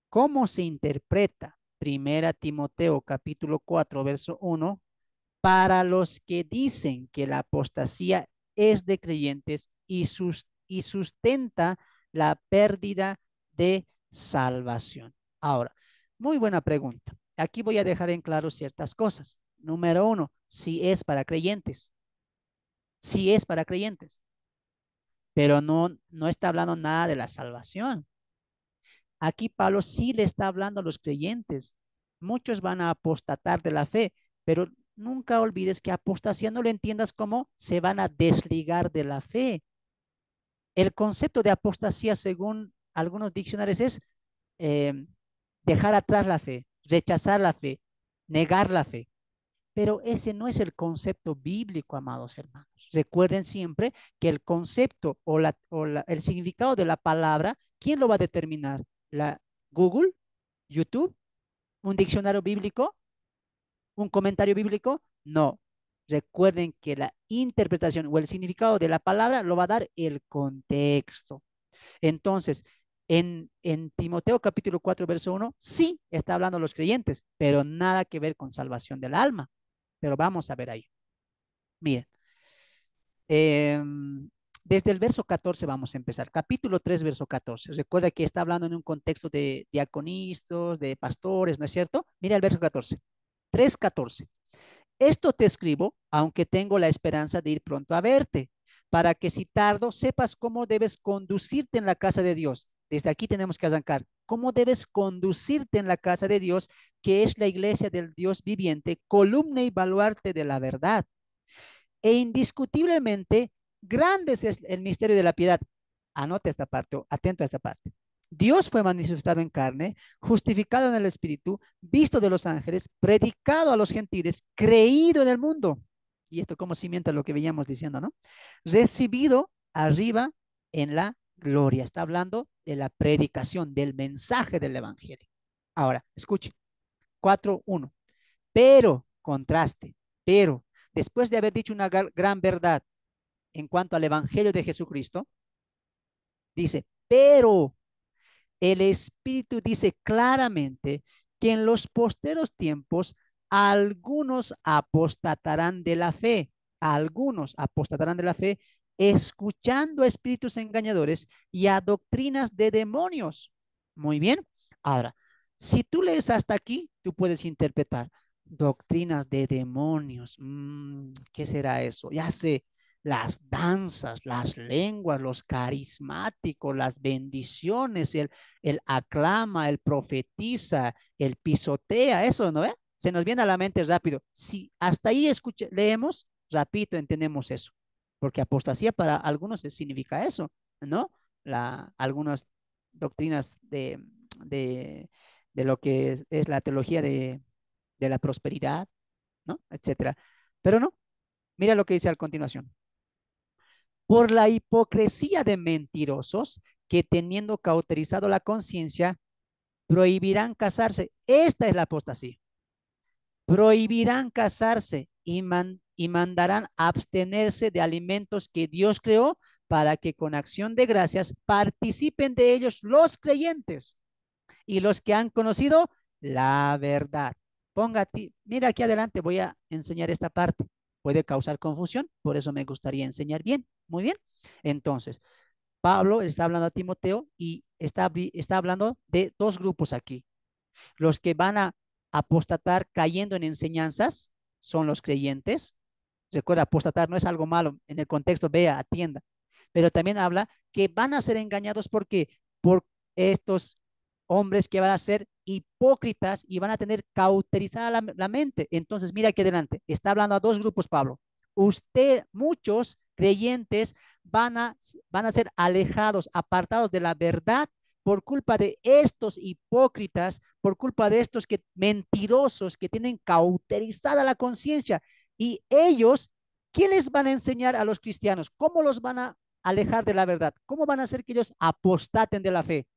A: ¿Cómo se interpreta Primera Timoteo, capítulo 4, verso 1 para los que dicen que la apostasía es de creyentes y sustenta la pérdida de salvación? Ahora, muy buena pregunta aquí voy a dejar en claro ciertas cosas. Número uno, si es para creyentes. Si es para creyentes. Pero no, no está hablando nada de la salvación. Aquí Pablo sí le está hablando a los creyentes. Muchos van a apostatar de la fe, pero nunca olvides que apostasía no lo entiendas como se van a desligar de la fe. El concepto de apostasía, según algunos diccionarios, es eh, dejar atrás la fe, rechazar la fe, negar la fe. Pero ese no es el concepto bíblico, amados hermanos. Recuerden siempre que el concepto o, el significado de la palabra, ¿quién lo va a determinar? ¿La Google? ¿YouTube? ¿Un diccionario bíblico? ¿Un comentario bíblico? No. Recuerden que la interpretación o el significado de la palabra lo va a dar el contexto. Entonces, en, Timoteo capítulo 4, verso 1, sí está hablando los creyentes, pero nada que ver con salvación del alma. Pero vamos a ver ahí. Miren, em, desde el verso 14 vamos a empezar. Capítulo 3, verso 14. Recuerda que está hablando en un contexto de diaconistas, de pastores, ¿no es cierto? Mira el verso 14. 3, 14. Esto te escribo, aunque tengo la esperanza de ir pronto a verte, para que si tardo sepas cómo debes conducirte en la casa de Dios, desde aquí tenemos que arrancar. ¿Cómo debes conducirte en la casa de Dios, que es la iglesia del Dios viviente, columna y baluarte de la verdad? E indiscutiblemente, grande es el misterio de la piedad. Anote esta parte, atento a esta parte. Dios fue manifestado en carne, justificado en el Espíritu, visto de los ángeles, predicado a los gentiles, creído en el mundo. Y esto como cimienta lo que veníamos diciendo, ¿no? Recibido arriba en la gloria. Está hablando de la predicación, del mensaje del Evangelio. Ahora, escuche. 4.1. Pero, contraste, pero, después de haber dicho una gran verdad en cuanto al Evangelio de Jesucristo, dice, pero el Espíritu dice claramente que en los posteros tiempos algunos apostatarán de la fe, algunos apostatarán de la fe escuchando a espíritus engañadores y a doctrinas de demonios. Muy bien. Ahora, si tú lees hasta aquí, tú puedes interpretar doctrinas de demonios. Mm, ¿Qué será eso? Ya sé, las danzas, las lenguas, los carismáticos, las bendiciones, el, el aclama, el profetiza, el pisotea, eso, ¿no? Se nos viene a la mente rápido. Si hasta ahí leemos, rápido, entendemos eso porque apostasía para algunos significa eso, ¿no? La, algunas doctrinas de, lo que es, la teología de, la prosperidad, ¿no? Etcétera. Pero no, mira lo que dice a continuación. Por la hipocresía de mentirosos que teniendo cauterizado la conciencia, prohibirán casarse. Esta es la apostasía. Prohibirán casarse y, man, y mandarán abstenerse de alimentos que Dios creó para que con acción de gracias participen de ellos los creyentes y los que han conocido la verdad. Póngate, mira aquí adelante, voy a enseñar esta parte. Puede causar confusión, por eso me gustaría enseñar bien. Muy bien. Entonces, Pablo está hablando a Timoteo y está, está hablando de dos grupos aquí. Los que van a apostatar cayendo en enseñanzas son los creyentes Recuerda, apostatar no es algo malo. En el contexto, vea, atienda. Pero también habla que van a ser engañados porque por estos hombres que van a ser hipócritas y van a tener cauterizada la, mente. Entonces, mira aquí adelante. Está hablando a dos grupos, Pablo. Usted, muchos creyentes van a, van a ser alejados, apartados de la verdad por culpa de estos hipócritas, por culpa de estos que, mentirosos que tienen cauterizada la conciencia. Y ellos, ¿qué les van a enseñar a los cristianos? ¿Cómo los van a alejar de la verdad? ¿Cómo van a hacer que ellos apostaten de la fe?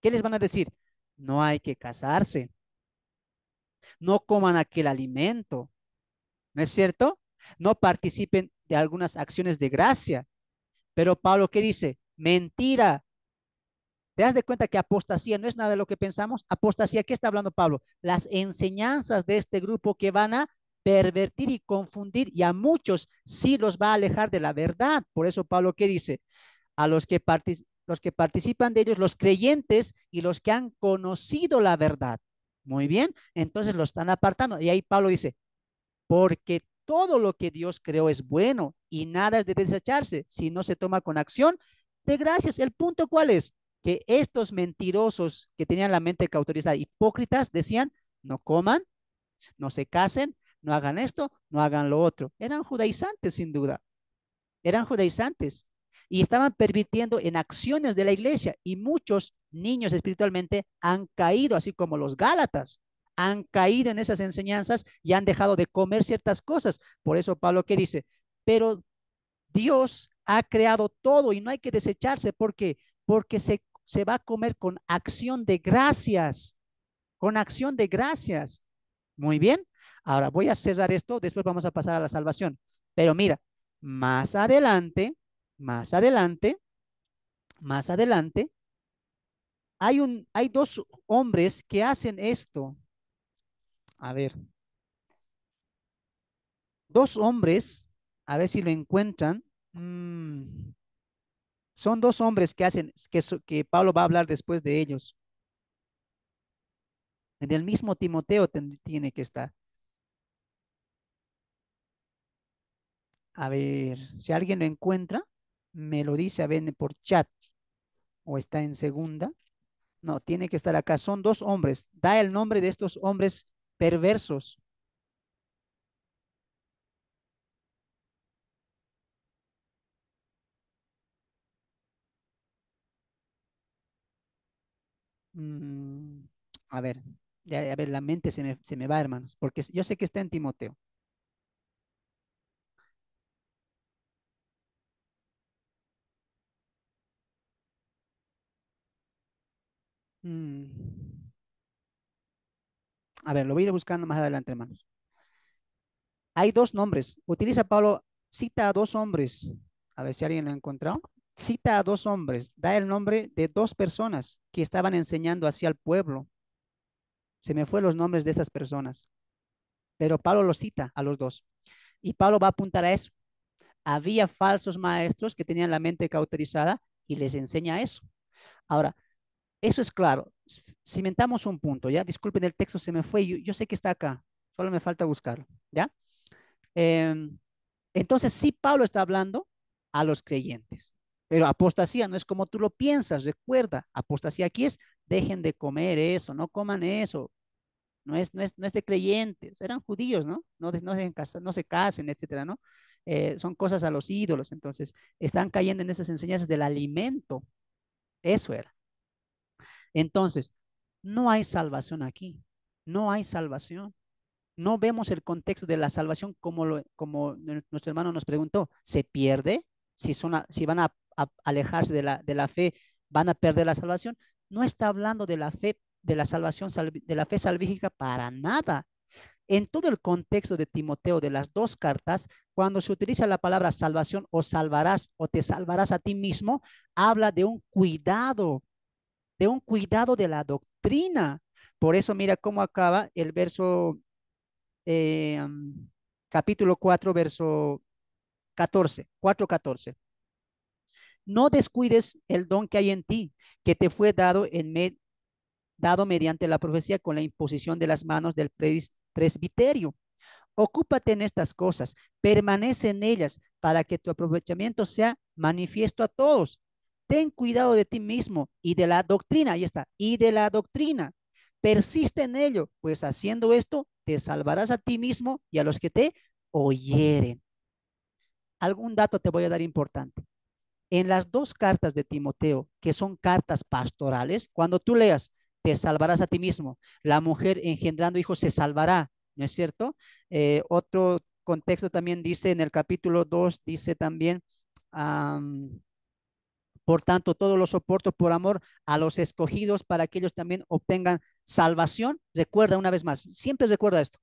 A: ¿Qué les van a decir? No hay que casarse. No coman aquel alimento. ¿No es cierto? No participen de algunas acciones de gracia. Pero Pablo, ¿qué dice? Mentira. ¿Te das de cuenta que apostasía no es nada de lo que pensamos? Apostasía, ¿qué está hablando Pablo? Las enseñanzas de este grupo que van a pervertir y confundir y a muchos sí los va a alejar de la verdad. Por eso Pablo ¿qué dice, a los que, los que participan de ellos, los creyentes y los que han conocido la verdad. Muy bien, entonces lo están apartando. Y ahí Pablo dice, porque todo lo que Dios creó es bueno y nada es de desecharse si no se toma con acción de gracias. ¿El punto cuál es? Que estos mentirosos que tenían la mente cauterizada, hipócritas, decían, no coman, no se casen, no hagan esto, no hagan lo otro. Eran judaizantes sin duda, eran judaizantes y estaban permitiendo en acciones de la iglesia y muchos niños espiritualmente han caído, así como los Gálatas, han caído en esas enseñanzas y han dejado de comer ciertas cosas. Por eso Pablo que dice, pero Dios ha creado todo y no hay que desecharse porque porque se, se va a comer con acción de gracias, con acción de gracias. Muy bien. Ahora voy a cerrar esto, después vamos a pasar a la salvación. Pero mira, más adelante, más adelante, más adelante, hay, un, hay dos hombres que hacen esto. A ver. Dos hombres, a ver si lo encuentran. Mm, son dos hombres que hacen, que Pablo va a hablar después de ellos. En el mismo Timoteo tiene que estar. A ver, si alguien lo encuentra, me lo dice, a ver, por chat. O está en segunda. No, tiene que estar acá. Son dos hombres. Da el nombre de estos hombres perversos. Mm, a ver, ya, a ver, la mente se me, se me va, hermanos, porque yo sé que está en Timoteo. Mm. A ver, lo voy a ir buscando más adelante, hermanos. Hay dos nombres. Utiliza Pablo, cita a dos hombres. A ver si alguien lo ha encontrado. Cita a dos hombres. Da el nombre de dos personas que estaban enseñando así al pueblo se me fue los nombres de estas personas. Pero Pablo los cita a los dos. Y Pablo va a apuntar a eso. Había falsos maestros que tenían la mente cauterizada y les enseña eso. Ahora, eso es claro. Cimentamos un punto, ¿ya? Disculpen, el texto se me fue. Yo, sé que está acá. Solo me falta buscarlo, ¿ya? Em, entonces, sí, Pablo está hablando a los creyentes. Pero apostasía no es como tú lo piensas, recuerda, apostasía aquí es dejen de comer eso, no coman eso, no es, no de creyentes, eran judíos, ¿no? No, no, no se casen, etcétera, ¿no? Eh, son cosas a los ídolos, entonces están cayendo en esas enseñanzas del alimento. Eso era. Entonces, no hay salvación aquí, no hay salvación. No vemos el contexto de la salvación como, como nuestro hermano nos preguntó. ¿Se pierde? Si, son si van a, alejarse de la, de la fe, ¿van a perder la salvación? No está hablando de la fe de la salvación, de la fe salvífica, para nada. En todo el contexto de Timoteo de las dos cartas, cuando se utiliza la palabra salvación o salvarás o te salvarás a ti mismo, habla de un cuidado, de un cuidado de la doctrina. Por eso mira cómo acaba el verso, eh, mm, capítulo 4, verso 14, 4, 14 no descuides el don que hay en ti, que te fue dado en, medio dado mediante la profecía con la imposición de las manos del presbiterio. Ocúpate en estas cosas, permanece en ellas para que tu aprovechamiento sea manifiesto a todos. Ten cuidado de ti mismo y de la doctrina, ahí está, y de la doctrina. Persiste en ello, pues haciendo esto te salvarás a ti mismo y a los que te oyeren. Algún dato te voy a dar importante. En las dos cartas de Timoteo, que son cartas pastorales, cuando tú leas te salvarás a ti mismo. La mujer engendrando hijos se salvará, ¿no es cierto? Eh, otro contexto también dice en el capítulo 2, dice también, por tanto, todo lo soporto por amor a los escogidos para que ellos también obtengan salvación. Recuerda una vez más, siempre recuerda esto.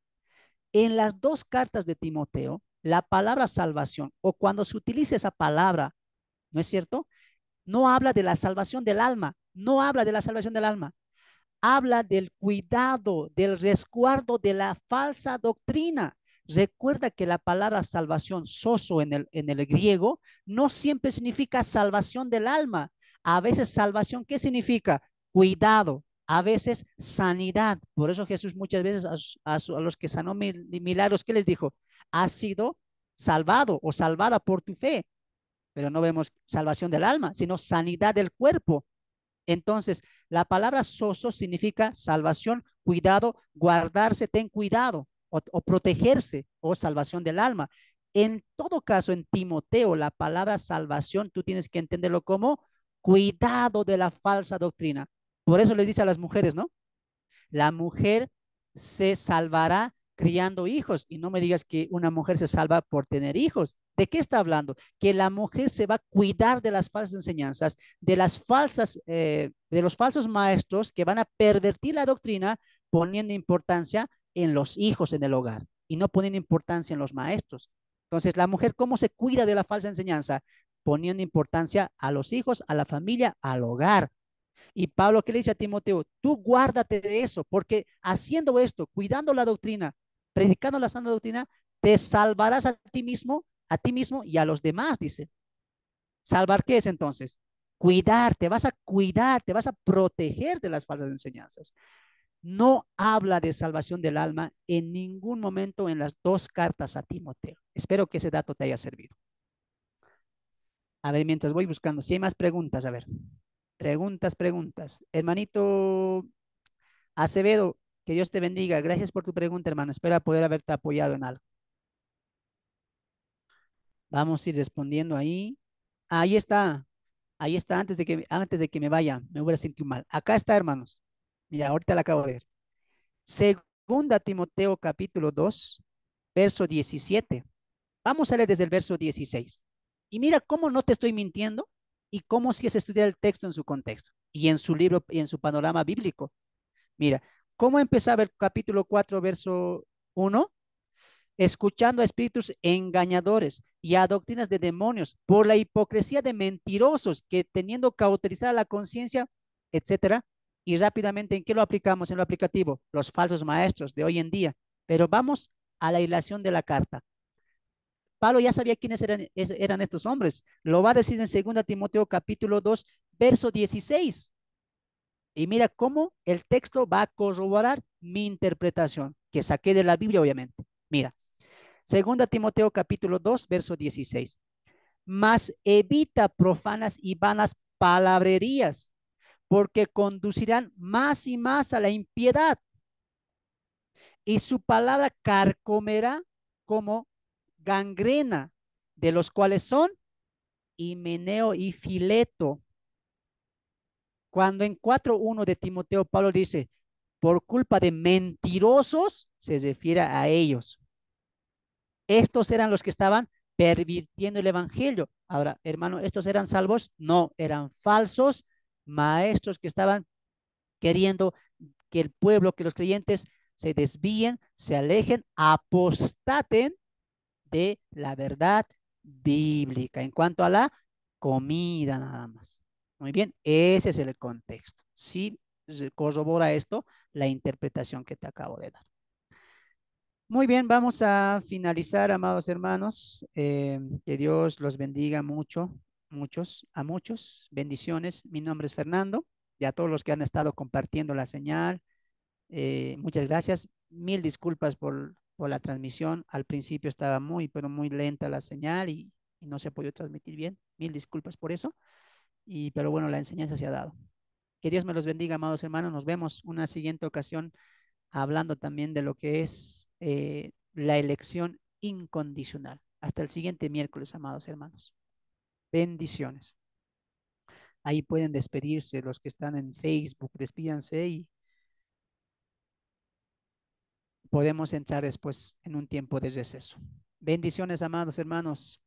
A: En las dos cartas de Timoteo, la palabra salvación, o cuando se utiliza esa palabra, ¿no es cierto? No habla de la salvación del alma, no habla de la salvación del alma, habla del cuidado, del resguardo de la falsa doctrina. Recuerda que la palabra salvación, soso en el, en el griego, no siempre significa salvación del alma. A veces salvación, ¿qué significa? Cuidado, a veces sanidad. Por eso Jesús muchas veces a, a, los que sanó mil, milagros, ¿qué les dijo? Has sido salvado o salvada por tu fe. Pero no vemos salvación del alma, sino sanidad del cuerpo. Entonces, la palabra soso significa salvación, cuidado, guardarse, ten cuidado, o, protegerse, o salvación del alma. En todo caso, en Timoteo, la palabra salvación, tú tienes que entenderlo como cuidado de la falsa doctrina. Por eso le dice a las mujeres, ¿no? La mujer se salvará criando hijos. Y no me digas que una mujer se salva por tener hijos. ¿De qué está hablando? Que la mujer se va a cuidar de las falsas enseñanzas, de las falsas, eh, de los falsos maestros que van a pervertir la doctrina poniendo importancia en los hijos en el hogar y no poniendo importancia en los maestros. Entonces, la mujer, ¿cómo se cuida de la falsa enseñanza? Poniendo importancia a los hijos, a la familia, al hogar. Y Pablo, ¿qué le dice a Timoteo? Tú guárdate de eso, porque haciendo esto, cuidando la doctrina, predicando la santa doctrina, te salvarás a ti mismo, a ti mismo y a los demás, dice. ¿Salvar qué es entonces? Cuidarte, vas a cuidar, te vas a proteger de las falsas enseñanzas. No habla de salvación del alma en ningún momento en las dos cartas a Timoteo. Espero que ese dato te haya servido. A ver, mientras voy buscando, si hay más preguntas, a ver. Preguntas, preguntas. Hermanito Acevedo, que Dios te bendiga. Gracias por tu pregunta, hermano. Espero poder haberte apoyado en algo. Vamos a ir respondiendo ahí. Ahí está. Ahí está, antes de que, antes de que me vaya, me voy a mal. Acá está, hermanos. Mira, ahorita la acabo de leer. Segunda Timoteo capítulo 2, verso 17. Vamos a leer desde el verso 16. Y mira cómo no te estoy mintiendo y cómo si es estudiar el texto en su contexto y en su libro y en su panorama bíblico. Mira, ¿Cómo empezaba el capítulo 4, verso 1? Escuchando a espíritus engañadores y a doctrinas de demonios por la hipocresía de mentirosos que teniendo cauterizar la conciencia, etcétera. Y rápidamente, ¿en qué lo aplicamos en lo aplicativo? Los falsos maestros de hoy en día. Pero vamos a la ilación de la carta. Pablo ya sabía quiénes eran, eran estos hombres. Lo va a decir en 2 Timoteo capítulo 2, verso 16. Y mira cómo el texto va a corroborar mi interpretación, que saqué de la Biblia, obviamente. Mira, segunda Timoteo capítulo 2, verso 16. Mas evita profanas y vanas palabrerías, porque conducirán más y más a la impiedad. Y su palabra carcomerá como gangrena, de los cuales son Himeneo y Fileto, cuando en 4.1 de Timoteo, Pablo dice, por culpa de mentirosos, se refiere a ellos. Estos eran los que estaban pervirtiendo el evangelio. Ahora, hermano, ¿estos eran salvos? No, eran falsos maestros que estaban queriendo que el pueblo, que los creyentes se desvíen, se alejen, apostaten de la verdad bíblica en cuanto a la comida nada más. Muy bien, ese es el contexto. Sí, corrobora esto la interpretación que te acabo de dar. Muy bien, vamos a finalizar, amados hermanos. Eh, que Dios los bendiga mucho, muchos, a muchos. Bendiciones. Mi nombre es Fernando y a todos los que han estado compartiendo la señal. Eh, muchas gracias. Mil disculpas por, la transmisión. Al principio estaba muy, pero muy lenta la señal y, y no se pudo transmitir bien. Mil disculpas por eso. Y, pero bueno, la enseñanza se ha dado. Que Dios me los bendiga, amados hermanos. Nos vemos una siguiente ocasión hablando también de lo que es eh, la elección incondicional. Hasta el siguiente miércoles, amados hermanos. Bendiciones. Ahí pueden despedirse los que están en Facebook, despídanse y podemos entrar después en un tiempo de receso. Bendiciones, amados hermanos.